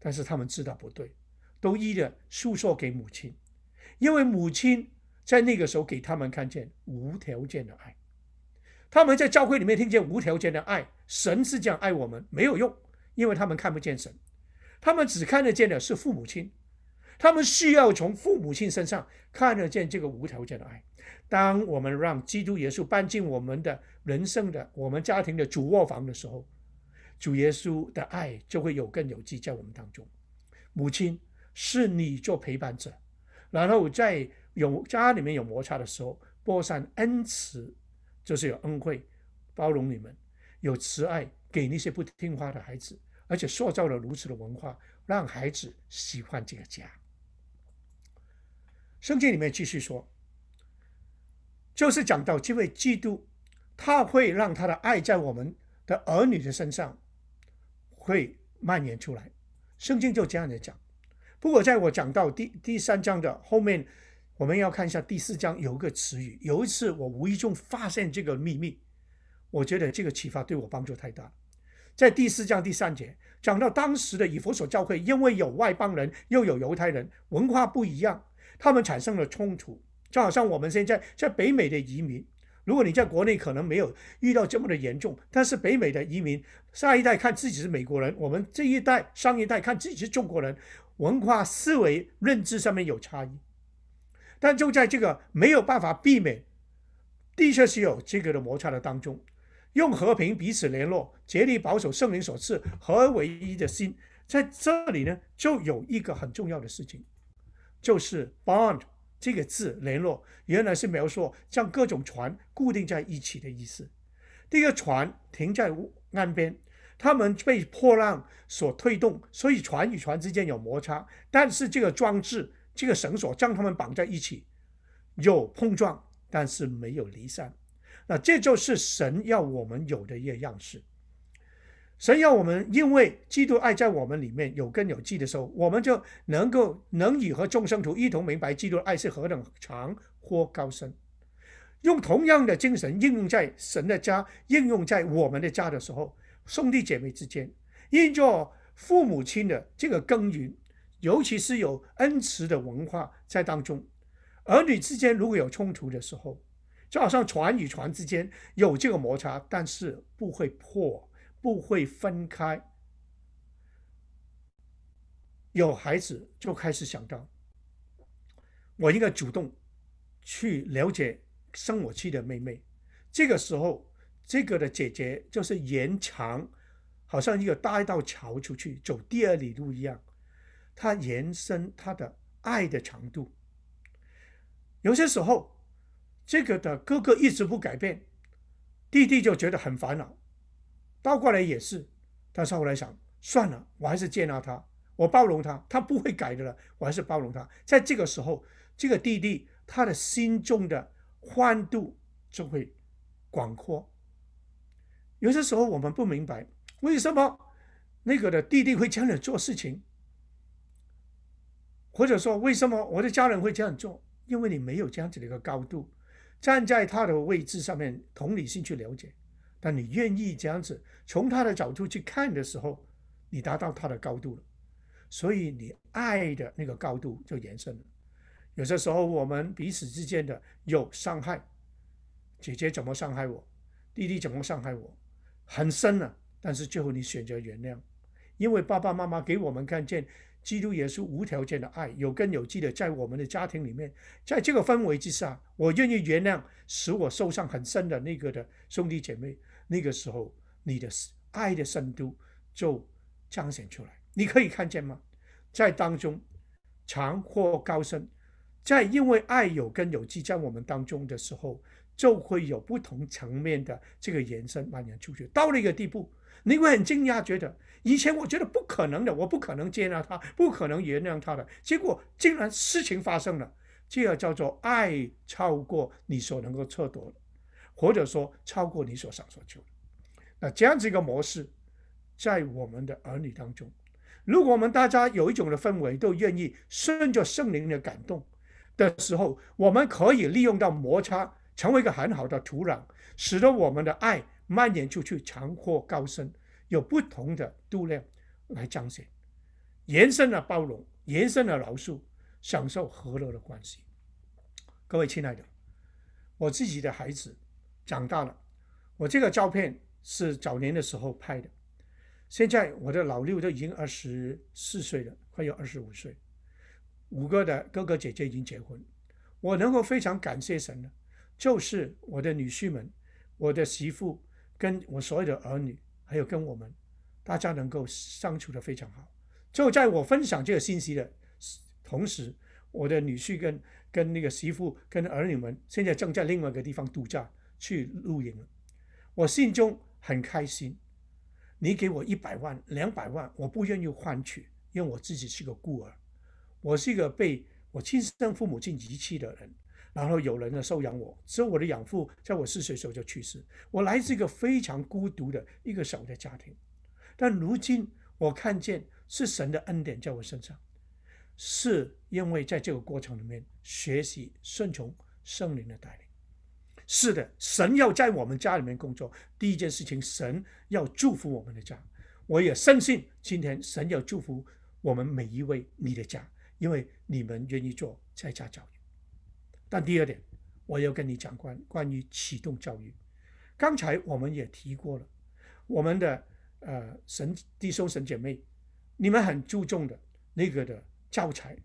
但是他们知道不对，都依着诉说给母亲，因为母亲。在那个时候，给他们看见无条件的爱。他们在教会里面听见无条件的爱，神是这样爱我们，没有用，因为他们看不见神，他们只看得见的是父母亲。他们需要从父母亲身上看得见这个无条件的爱。当我们让基督耶稣搬进我们的人生的、我们家庭的主卧房的时候，主耶稣的爱就会有更有机在我们当中。母亲是你做陪伴者，然后在有家里面有摩擦的时候，播散恩慈，就是有恩惠包容你们，有慈爱给那些不听话的孩子，而且塑造了如此的文化，让孩子喜欢这个家。圣经里面继续说，就是讲到这位基督，他会让他的爱在我们的儿女的身上会蔓延出来。圣经就这样的讲。不过在我讲到第第三章的后面。我们要看一下第四章有一个词语。有一次我无意中发现这个秘密，我觉得这个启发对我帮助太大。在第四章第三节讲到当时的以佛所教会，因为有外邦人又有犹太人，文化不一样，他们产生了冲突。就好像我们现在在北美的移民，如果你在国内可能没有遇到这么的严重，但是北美的移民，下一代看自己是美国人，我们这一代上一代看自己是中国人，文化思维认知上面有差异。但就在这个没有办法避免，的确是有这个的摩擦的当中，用和平彼此联络，竭力保守圣灵所赐合而为一的心，在这里呢，就有一个很重要的事情，就是 “bond” 这个字“联络”原来是描述将各种船固定在一起的意思。第一个船停在岸边，他们被破浪所推动，所以船与船之间有摩擦，但是这个装置。这个绳索将他们绑在一起，有碰撞，但是没有离散。那这就是神要我们有的一个样式。神要我们，因为基督爱在我们里面有根有基的时候，我们就能够能与和众生徒一同明白基督爱是何等长或高深。用同样的精神应用在神的家，应用在我们的家的时候，兄弟姐妹之间，因着父母亲的这个耕耘。尤其是有恩慈的文化在当中，儿女之间如果有冲突的时候，就好像船与船之间有这个摩擦，但是不会破，不会分开。有孩子就开始想到，我应该主动去了解生我气的妹妹。这个时候，这个的解决就是延长，好像一个搭一道桥出去，走第二里路一样。他延伸他的爱的长度，有些时候，这个的哥哥一直不改变，弟弟就觉得很烦恼，倒过来也是。但是后来想，算了，我还是接纳他，我包容他，他不会改的了，我还是包容他。在这个时候，这个弟弟他的心中的宽度就会广阔。有些时候我们不明白，为什么那个的弟弟会这样做事情。或者说，为什么我的家人会这样做？因为你没有这样子的一个高度，站在他的位置上面，同理心去了解。但你愿意这样子从他的角度去看的时候，你达到他的高度了，所以你爱的那个高度就延伸了。有些时候，我们彼此之间的有伤害，姐姐怎么伤害我，弟弟怎么伤害我，很深了。但是最后你选择原谅，因为爸爸妈妈给我们看见。基督耶稣无条件的爱，有根有基的在我们的家庭里面，在这个氛围之下，我愿意原谅使我受伤很深的那个的兄弟姐妹。那个时候，你的爱的深度就彰显出来。你可以看见吗？在当中长或高深，在因为爱有根有基在我们当中的时候，就会有不同层面的这个延伸蔓延出去。到了一个地步，你会很惊讶，觉得。以前我觉得不可能的，我不可能接纳他，不可能原谅他的。结果竟然事情发生了，这叫做爱超过你所能够测度，或者说超过你所想所求。那这样子一个模式，在我们的儿女当中，如果我们大家有一种的氛围，都愿意顺着圣灵的感动的时候，我们可以利用到摩擦，成为一个很好的土壤，使得我们的爱蔓延出去，长阔高深。有不同的度量来彰显延伸了包容、延伸了饶恕、享受和乐的关系。各位亲爱的，我自己的孩子长大了，我这个照片是早年的时候拍的。现在我的老六都已经二十四岁了，快要二十五岁。五个的哥哥姐姐已经结婚。我能够非常感谢神了，就是我的女婿们、我的媳妇跟我所有的儿女。还有跟我们大家能够相处的非常好。就在我分享这个信息的同时，我的女婿跟跟那个媳妇跟儿女们现在正在另外一个地方度假去露营了。我心中很开心。你给我一百万、两百万，我不愿意换取，因为我自己是个孤儿，我是一个被我亲生父母亲遗弃的人。然后有人呢收养我，只有我的养父在我四岁的时候就去世。我来自一个非常孤独的一个小的家庭，但如今我看见是神的恩典在我身上，是因为在这个过程里面学习顺从圣灵的带领。是的，神要在我们家里面工作，第一件事情，神要祝福我们的家。我也深信今天神要祝福我们每一位你的家，因为你们愿意做在家教育。但第二点，我要跟你讲关关于启动教育。刚才我们也提过了，我们的呃神弟兄、神姐妹，你们很注重的那个的教材。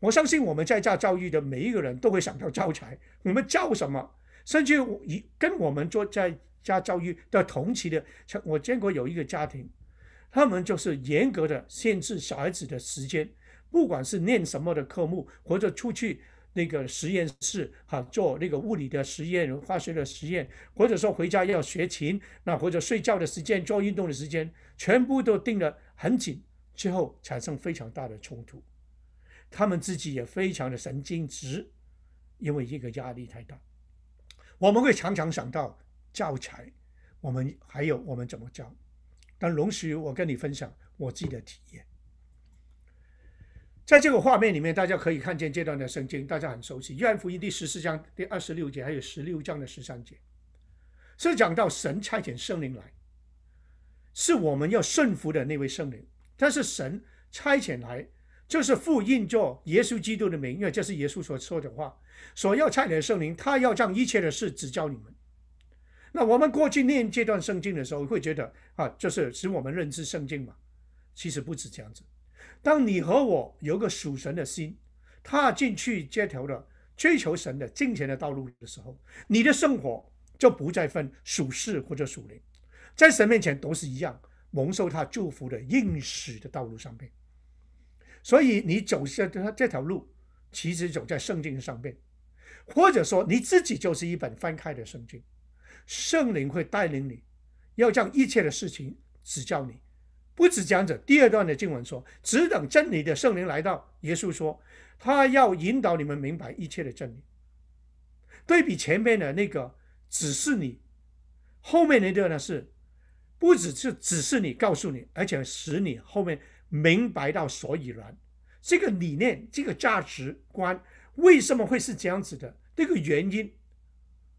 我相信我们在家教育的每一个人都会想到教材。我们教什么？甚至一跟我们做在家教育的同期的，像我见过有一个家庭，他们就是严格的限制小孩子的时间，不管是念什么的科目或者出去。那个实验室哈，做那个物理的实验、化学的实验，或者说回家要学琴，那或者睡觉的时间、做运动的时间，全部都定得很紧，最后产生非常大的冲突。他们自己也非常的神经质，因为这个压力太大。我们会常常想到教材，我们还有我们怎么教。但容许我跟你分享我自己的体验。在这个画面里面，大家可以看见这段的圣经，大家很熟悉。约翰福音第十四章第二十六节，还有十六章的十三节，是讲到神差遣圣灵来，是我们要顺服的那位圣灵。但是神差遣来，就是复印做耶稣基督的名，因为这是耶稣所说的话，所要差遣圣灵，他要将一切的事指教你们。那我们过去念这段圣经的时候，会觉得啊，就是使我们认知圣经嘛，其实不止这样子。当你和我有个属神的心，踏进去这条的追求神的金钱的道路的时候，你的生活就不再分属世或者属灵，在神面前都是一样蒙受他祝福的应许的道路上面。所以你走下这这条路，其实走在圣经上面，或者说你自己就是一本翻开的圣经，圣灵会带领你，要将一切的事情指教你。不止讲者，第二段的经文说，只等真理的圣灵来到。耶稣说，他要引导你们明白一切的真理。对比前面的那个只是你，后面那个呢是不只是只是你告诉你，而且使你后面明白到所以然。这个理念、这个价值观为什么会是这样子的？这个原因，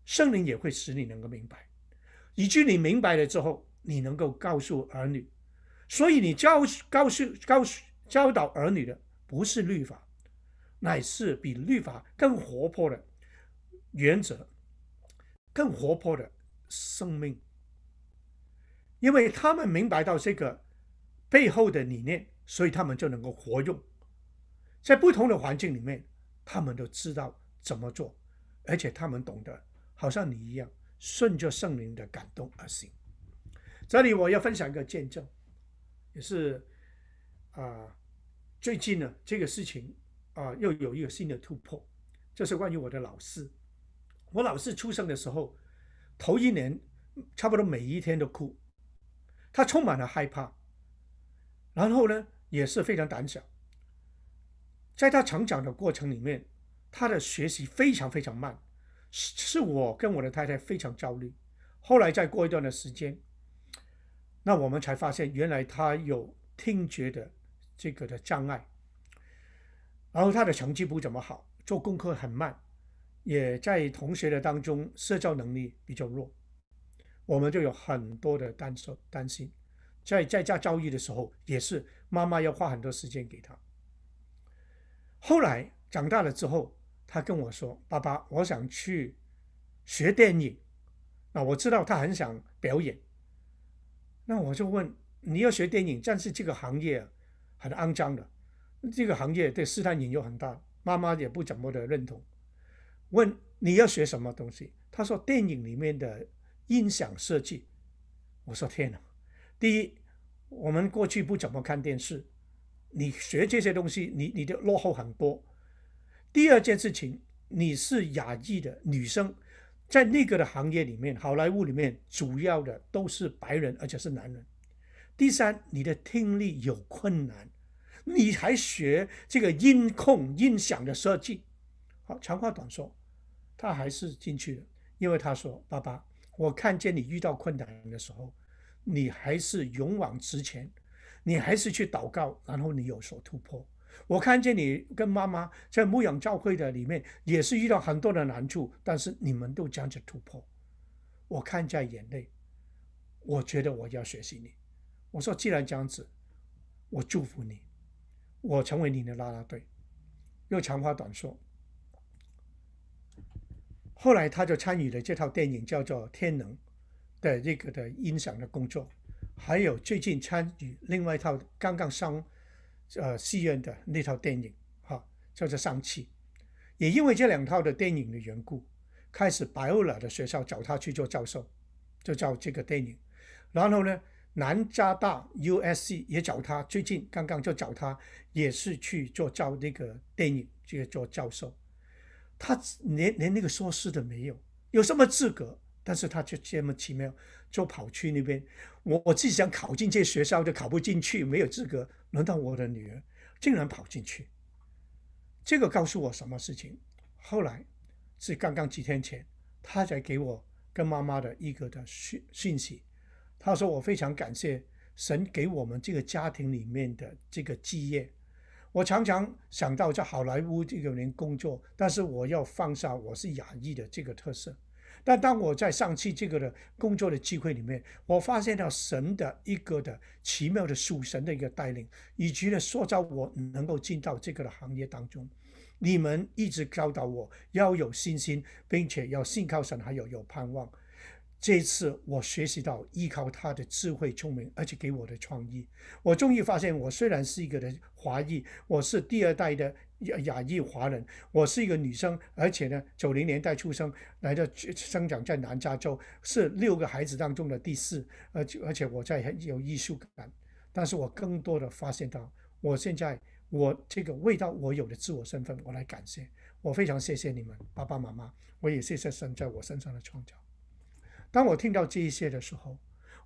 圣灵也会使你能够明白。一句你明白了之后，你能够告诉儿女。所以，你教告诉、告诉教导儿女的不是律法，乃是比律法更活泼的原则、更活泼的生命。因为他们明白到这个背后的理念，所以他们就能够活用，在不同的环境里面，他们都知道怎么做，而且他们懂得，好像你一样，顺着圣灵的感动而行。这里我要分享一个见证。是啊，最近呢，这个事情啊，又有一个新的突破，就是关于我的老四。我老四出生的时候，头一年差不多每一天都哭，他充满了害怕，然后呢也是非常胆小。在他成长的过程里面，他的学习非常非常慢，是是我跟我的太太非常焦虑。后来再过一段的时间。那我们才发现，原来他有听觉的这个的障碍，然后他的成绩不怎么好，做功课很慢，也在同学的当中社交能力比较弱，我们就有很多的担受担心。在在家教育的时候，也是妈妈要花很多时间给他。后来长大了之后，他跟我说：“爸爸，我想去学电影。”那我知道他很想表演。那我就问你要学电影，但是这个行业很肮脏的，这个行业对试探引诱很大，妈妈也不怎么的认同。问你要学什么东西？他说电影里面的音响设计。我说天哪，第一，我们过去不怎么看电视，你学这些东西，你你就落后很多。第二件事情，你是雅剧的女生。在那个的行业里面，好莱坞里面主要的都是白人，而且是男人。第三，你的听力有困难，你还学这个音控音响的设计。好，长话短说，他还是进去了，因为他说：“爸爸，我看见你遇到困难的时候，你还是勇往直前，你还是去祷告，然后你有所突破。”我看见你跟妈妈在牧养教会的里面，也是遇到很多的难处，但是你们都将着突破，我看在眼里，我觉得我要学习你。我说既然这样子，我祝福你，我成为你的啦啦队。又长话短说，后来他就参与了这套电影叫做《天能》的这个的音响的工作，还有最近参与另外一套刚刚上。呃，戏院的那套电影，哈，叫做《丧气》。也因为这两套的电影的缘故，开始白欧拉的学校找他去做教授，就叫这个电影。然后呢，南加大 （USC） 也找他，最近刚刚就找他，也是去做教那个电影，去做教授。他连连那个硕士都没有，有什么资格？但是他就这么奇妙，就跑去那边。我我自己想考进这学校都考不进去，没有资格。轮到我的女儿，竟然跑进去。这个告诉我什么事情？后来是刚刚几天前，她才给我跟妈妈的一个的讯讯息。她说：“我非常感谢神给我们这个家庭里面的这个基业。我常常想到在好莱坞这个人工作，但是我要放下我是亚裔的这个特色。”但当我在上次这个的工作的机会里面，我发现了神的一个的奇妙的属神的一个带领，以及呢塑造我能够进到这个的行业当中。你们一直教导我要有信心，并且要信靠神，还有有盼望。这一次，我学习到依靠他的智慧、聪明，而且给我的创意。我终于发现，我虽然是一个人华裔，我是第二代的亚亚裔华人，我是一个女生，而且呢，九零年代出生，来到生长在南加州，是六个孩子当中的第四。而且而且，我在很有艺术感，但是我更多的发现到，我现在我这个味道，我有了自我身份。我来感谢，我非常谢谢你们爸爸妈妈，我也谢谢生在我身上的创造。当我听到这一些的时候，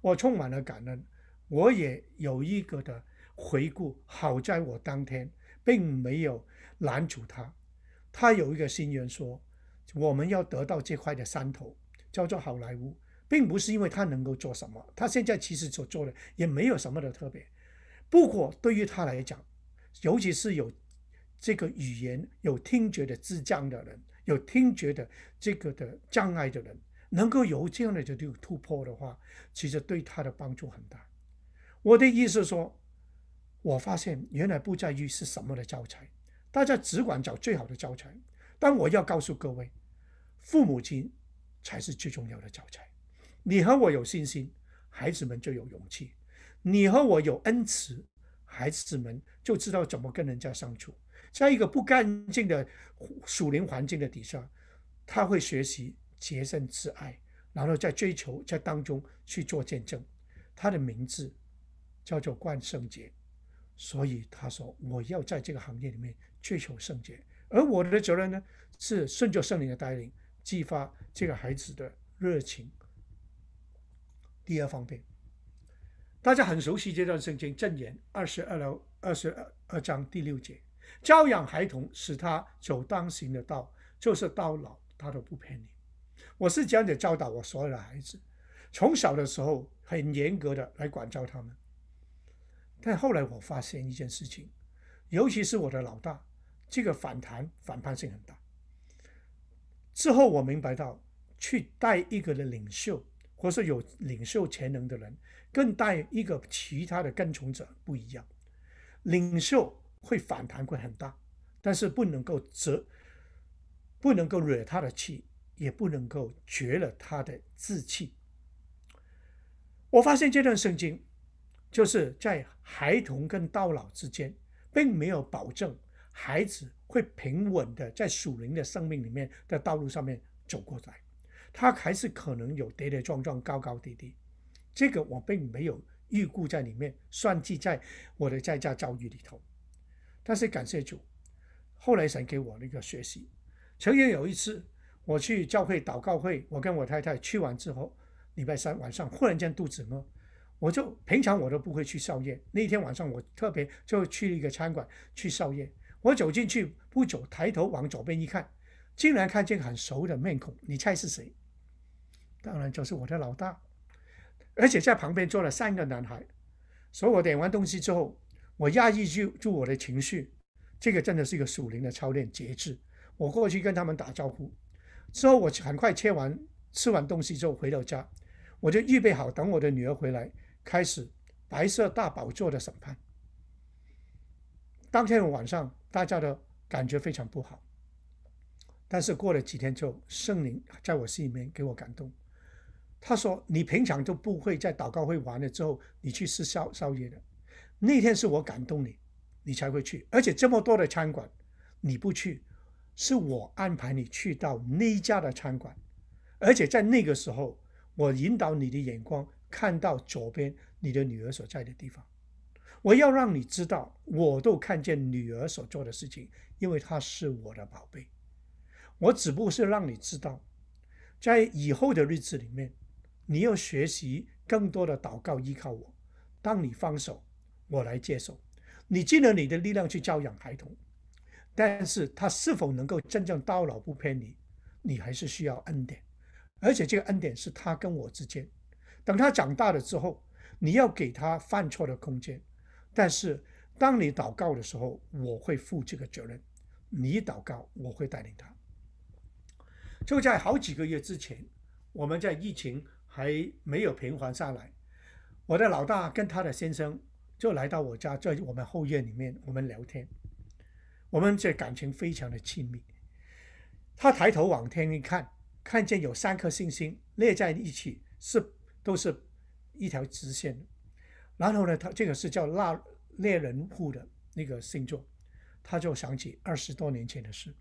我充满了感恩。我也有一个的回顾，好在我当天并没有拦阻他。他有一个心愿说，我们要得到这块的山头，叫做好莱坞，并不是因为他能够做什么。他现在其实所做的也没有什么的特别。不过对于他来讲，尤其是有这个语言有听觉的智障的人，有听觉的这个的障碍的人。能够有这样的就个突破的话，其实对他的帮助很大。我的意思说，我发现原来不在于是什么的教材，大家只管找最好的教材。但我要告诉各位，父母亲才是最重要的教材。你和我有信心，孩子们就有勇气；你和我有恩慈，孩子们就知道怎么跟人家相处。在一个不干净的属灵环境的底下，他会学习。洁身自爱，然后在追求在当中去做见证。他的名字叫做冠圣杰，所以他说：“我要在这个行业里面追求圣洁。”而我的责任呢，是顺着圣灵的带领，激发这个孩子的热情。第二方面，大家很熟悉这段圣经箴言二十二、楼二十二章第六节：“教养孩童，使他走当行的道，就是到老他都不骗你。我是这样子教导我所有的孩子，从小的时候很严格的来管教他们。但后来我发现一件事情，尤其是我的老大，这个反弹反叛性很大。之后我明白到，去带一个的领袖，或是有领袖潜能的人，跟带一个其他的跟从者不一样。领袖会反弹会很大，但是不能够折，不能够惹他的气。也不能够绝了他的志气。我发现这段圣经，就是在孩童跟到老之间，并没有保证孩子会平稳的在属灵的生命里面的道路上面走过来，他还是可能有跌跌撞撞、高高低低。这个我并没有预估在里面，算计在我的在家遭遇里头。但是感谢主，后来神给我那个学习，曾经有一次。我去教会祷告会，我跟我太太去完之后，礼拜三晚上忽然间肚子饿，我就平常我都不会去宵夜。那天晚上我特别就去了一个餐馆去宵夜。我走进去不久，抬头往左边一看，竟然看见很熟的面孔。你猜是谁？当然就是我的老大，而且在旁边坐了三个男孩。所以我点完东西之后，我压抑住住我的情绪，这个真的是一个属灵的操练节制。我过去跟他们打招呼。之后我很快切完、吃完东西之后回到家，我就预备好等我的女儿回来，开始白色大宝座的审判。当天晚上大家的感觉非常不好，但是过了几天之后，圣灵在我心里面给我感动，他说：“你平常都不会在祷告会完了之后，你去吃宵宵夜的，那天是我感动你，你才会去，而且这么多的餐馆你不去。”是我安排你去到那家的餐馆，而且在那个时候，我引导你的眼光看到左边你的女儿所在的地方。我要让你知道，我都看见女儿所做的事情，因为她是我的宝贝。我只不过是让你知道，在以后的日子里面，你要学习更多的祷告，依靠我。当你放手，我来接手。你尽了你的力量去教养孩童。但是他是否能够真正到老不偏离，你还是需要恩典，而且这个恩典是他跟我之间。等他长大了之后，你要给他犯错的空间。但是当你祷告的时候，我会负这个责任。你祷告，我会带领他。就在好几个月之前，我们在疫情还没有平缓下来，我的老大跟他的先生就来到我家，在我们后院里面，我们聊天。我们这感情非常的亲密。他抬头往天一看，看见有三颗星星列在一起，是都是一条直线。然后呢，他这个是叫那猎人户的那个星座，他就想起二十多年前的事。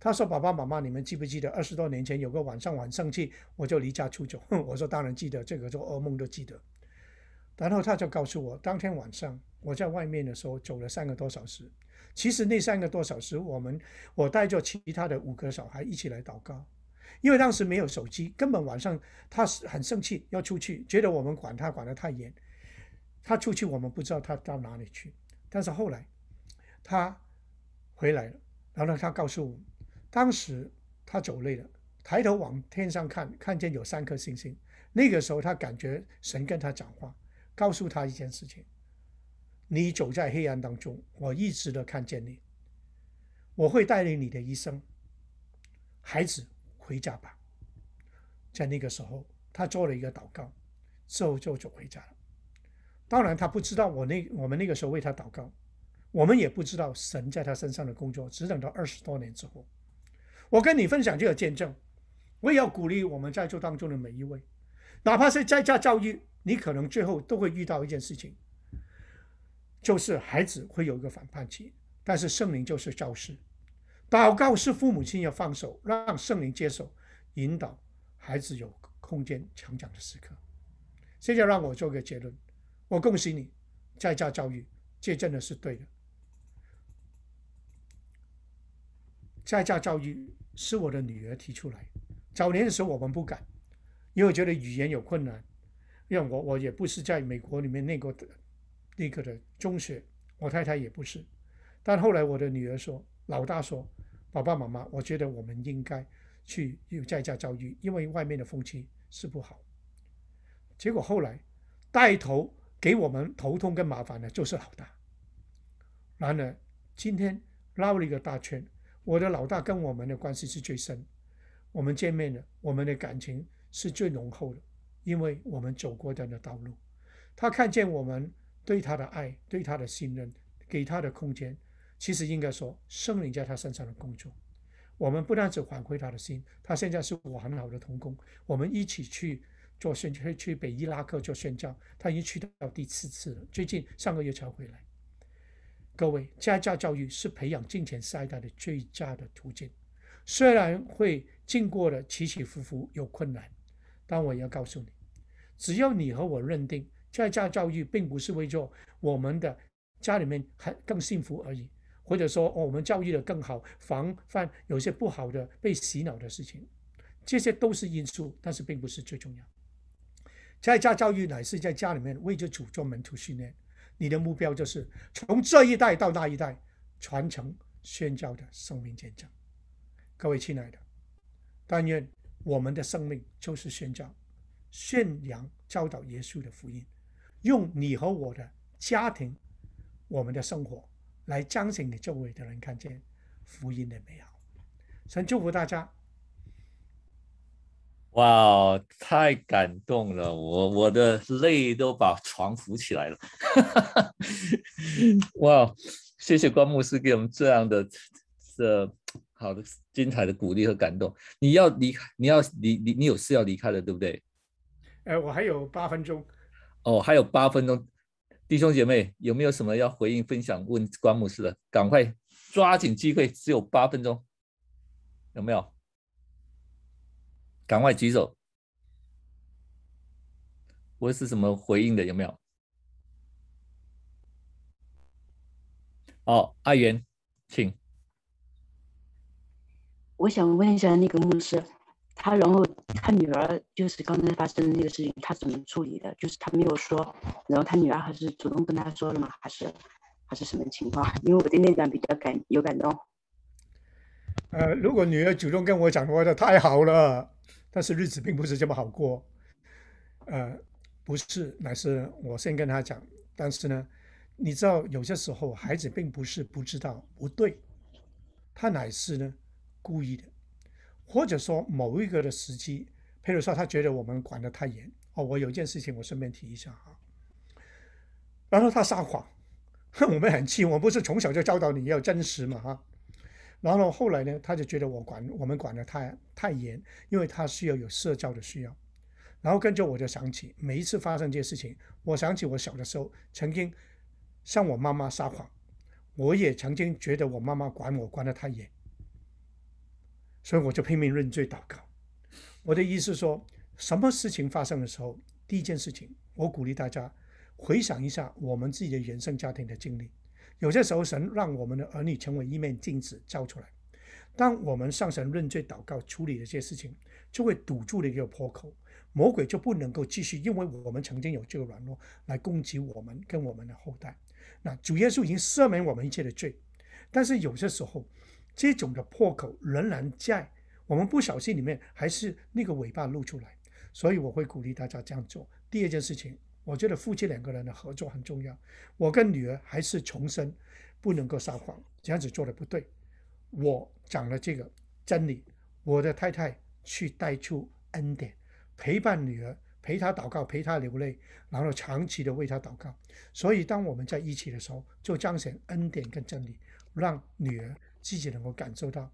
他说：“爸爸妈妈，你们记不记得二十多年前有个晚上，晚上去我就离家出走。*laughs* ”我说：“当然记得，这个做噩梦都记得。”然后他就告诉我，当天晚上我在外面的时候，走了三个多小时。其实那三个多小时，我们我带着其他的五个小孩一起来祷告，因为当时没有手机，根本晚上他很生气要出去，觉得我们管他管得太严。他出去我们不知道他到哪里去，但是后来他回来了，然后他告诉我们，当时他走累了，抬头往天上看，看见有三颗星星。那个时候他感觉神跟他讲话，告诉他一件事情。你走在黑暗当中，我一直都看见你。我会带领你的一生。孩子，回家吧。在那个时候，他做了一个祷告，之后就走回家了。当然，他不知道我那我们那个时候为他祷告，我们也不知道神在他身上的工作。只等到二十多年之后，我跟你分享这个见证，我也要鼓励我们在座当中的每一位，哪怕是在家教育，你可能最后都会遇到一件事情。就是孩子会有一个反叛期，但是圣灵就是教师，祷告是父母亲要放手，让圣灵接手，引导孩子有空间成长的时刻。现在让我做个结论，我恭喜你，在家教育这真的是对的。在家教育是我的女儿提出来，早年的时候我们不敢，因为觉得语言有困难，因为我我也不是在美国里面那个。那个的中学，我太太也不是。但后来我的女儿说：“老大说，爸爸妈妈，我觉得我们应该去有在家教育，因为外面的风气是不好。”结果后来带头给我们头痛跟麻烦的，就是老大。然而今天绕了一个大圈，我的老大跟我们的关系是最深，我们见面了，我们的感情是最浓厚的，因为我们走过的那道路，他看见我们。对他的爱，对他的信任，给他的空间，其实应该说，圣灵在他身上的工作。我们不但只反馈他的心，他现在是我很好的同工，我们一起去做宣，去北伊拉克做宣教，他已经去到第四次了，最近上个月才回来。各位，家教教育是培养金钱下一代的最佳的途径，虽然会经过了起起伏伏，有困难，但我要告诉你，只要你和我认定。在家教育并不是为做我们的家里面还更幸福而已，或者说，哦，我们教育的更好，防范有些不好的被洗脑的事情，这些都是因素，但是并不是最重要。在家教育乃是在家里面为着祖宗门徒训练，你的目标就是从这一代到那一代传承宣教的生命见证。各位亲爱的，但愿我们的生命就是宣教，宣扬教导耶稣的福音。用你和我的家庭，我们的生活来彰显给周围的人看见福音的美好。神祝福大家！哇，太感动了，我我的泪都把床扶起来了。*laughs* 哇，谢谢关牧师给我们这样的这好的精彩的鼓励和感动。你要离开，你要你你你有事要离开了，对不对？哎，我还有八分钟。哦，还有八分钟，弟兄姐妹，有没有什么要回应、分享、问关牧师的？赶快抓紧机会，只有八分钟，有没有？赶快举手，我是什么回应的？有没有？哦，阿元，请，我想问一下那个牧师。他然后他女儿就是刚才发生的那个事情，他怎么处理的？就是他没有说，然后他女儿还是主动跟他说了嘛？还是还是什么情况？因为我的那段比较感有感动。呃，如果女儿主动跟我讲的话，那太好了。但是日子并不是这么好过。呃，不是，乃是我先跟他讲。但是呢，你知道有些时候孩子并不是不知道不对，他乃是呢故意的。或者说某一个的时机，譬如说他觉得我们管得太严哦，我有件事情我顺便提一下哈。然后他撒谎，哼，*laughs* 我们很气，我不是从小就教导你要真实嘛哈，然后后来呢，他就觉得我管我们管的太太严，因为他需要有社交的需要，然后跟着我就想起每一次发生这些事情，我想起我小的时候曾经向我妈妈撒谎，我也曾经觉得我妈妈管我管得太严。所以我就拼命认罪祷告。我的意思说，什么事情发生的时候，第一件事情，我鼓励大家回想一下我们自己的原生家庭的经历。有些时候，神让我们的儿女成为一面镜子照出来。当我们上神认罪祷告处理了这些事情，就会堵住了一个破口，魔鬼就不能够继续，因为我们曾经有这个软弱来攻击我们跟我们的后代。那主耶稣已经赦免我们一切的罪，但是有些时候。这种的破口仍然在，我们不小心里面还是那个尾巴露出来，所以我会鼓励大家这样做。第二件事情，我觉得夫妻两个人的合作很重要。我跟女儿还是重申，不能够撒谎，这样子做的不对。我讲了这个真理，我的太太去带出恩典，陪伴女儿，陪她祷告，陪她流泪，然后长期的为她祷告。所以当我们在一起的时候，就彰显恩典跟真理，让女儿。自己能够感受到，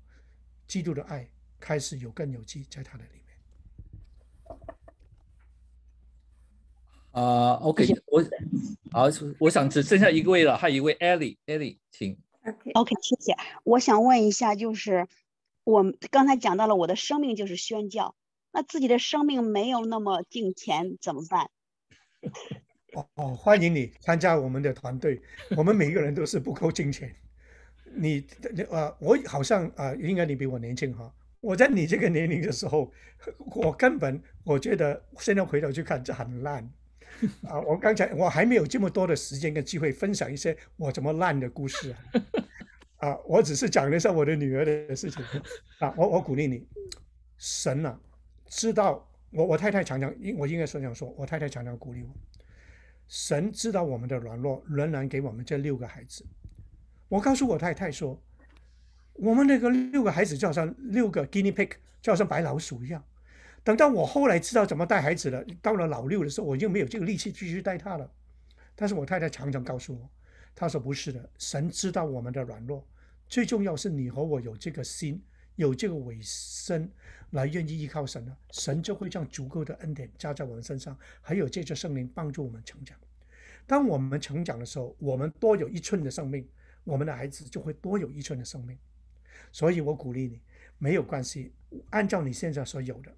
基督的爱开始有更有机在他的里面。啊，OK，我，啊，我想只剩下一位了，还有一位 Ellie，Ellie，请。OK，谢谢。我想问一下，就是我刚才讲到了，我的生命就是宣教，那自己的生命没有那么金钱怎么办？哦，哦，欢迎你参加我们的团队，我们每个人都是不够金钱。你那啊，我好像啊，应该你比我年轻哈。我在你这个年龄的时候，我根本我觉得现在回头去看，这很烂啊。我刚才我还没有这么多的时间跟机会分享一些我怎么烂的故事啊。啊，我只是讲了一下我的女儿的事情啊。我我鼓励你，神呐，知道我我太太常常应我应该说这样说，我太太常常鼓励我，神知道我们的软弱，仍然给我们这六个孩子。我告诉我太太说：“我们那个六个孩子，就像六个 guinea pig，就像白老鼠一样。等到我后来知道怎么带孩子了，到了老六的时候，我就没有这个力气继续带他了。但是我太太常常告诉我，她说不是的，神知道我们的软弱，最重要是你和我有这个心，有这个委身，来愿意依靠神了，神就会将足够的恩典加在我们身上，还有借着圣灵帮助我们成长。当我们成长的时候，我们多有一寸的生命。”我们的孩子就会多有一寸的生命，所以我鼓励你，没有关系，按照你现在所有的，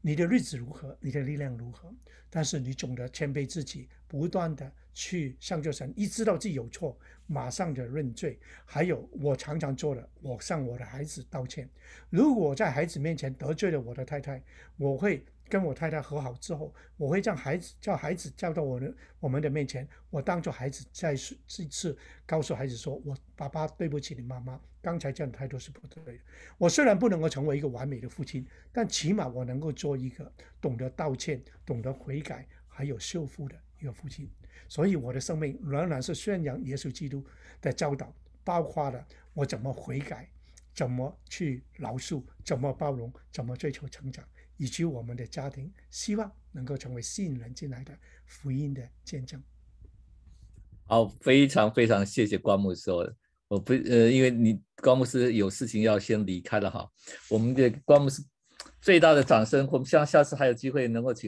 你的日子如何，你的力量如何，但是你总得谦卑自己，不断的去向着神，一知道自己有错，马上的认罪。还有我常常做的，我向我的孩子道歉。如果在孩子面前得罪了我的太太，我会。跟我太太和好之后，我会将孩子叫孩子叫到我的我们的面前，我当着孩子再次再次告诉孩子说：“我爸爸对不起你妈妈，刚才这样的态度是不对的。我虽然不能够成为一个完美的父亲，但起码我能够做一个懂得道歉、懂得悔改还有修复的一个父亲。所以我的生命仍然是宣扬耶稣基督的教导，包括了我怎么悔改、怎么去饶恕、怎么包容、怎么追求成长。”以及我们的家庭，希望能够成为吸引人进来的福音的见证。好，非常非常谢谢关牧师，我不呃，因为你关牧师有事情要先离开了哈。我们的关牧师，最大的掌声，我们希望下次还有机会能够请。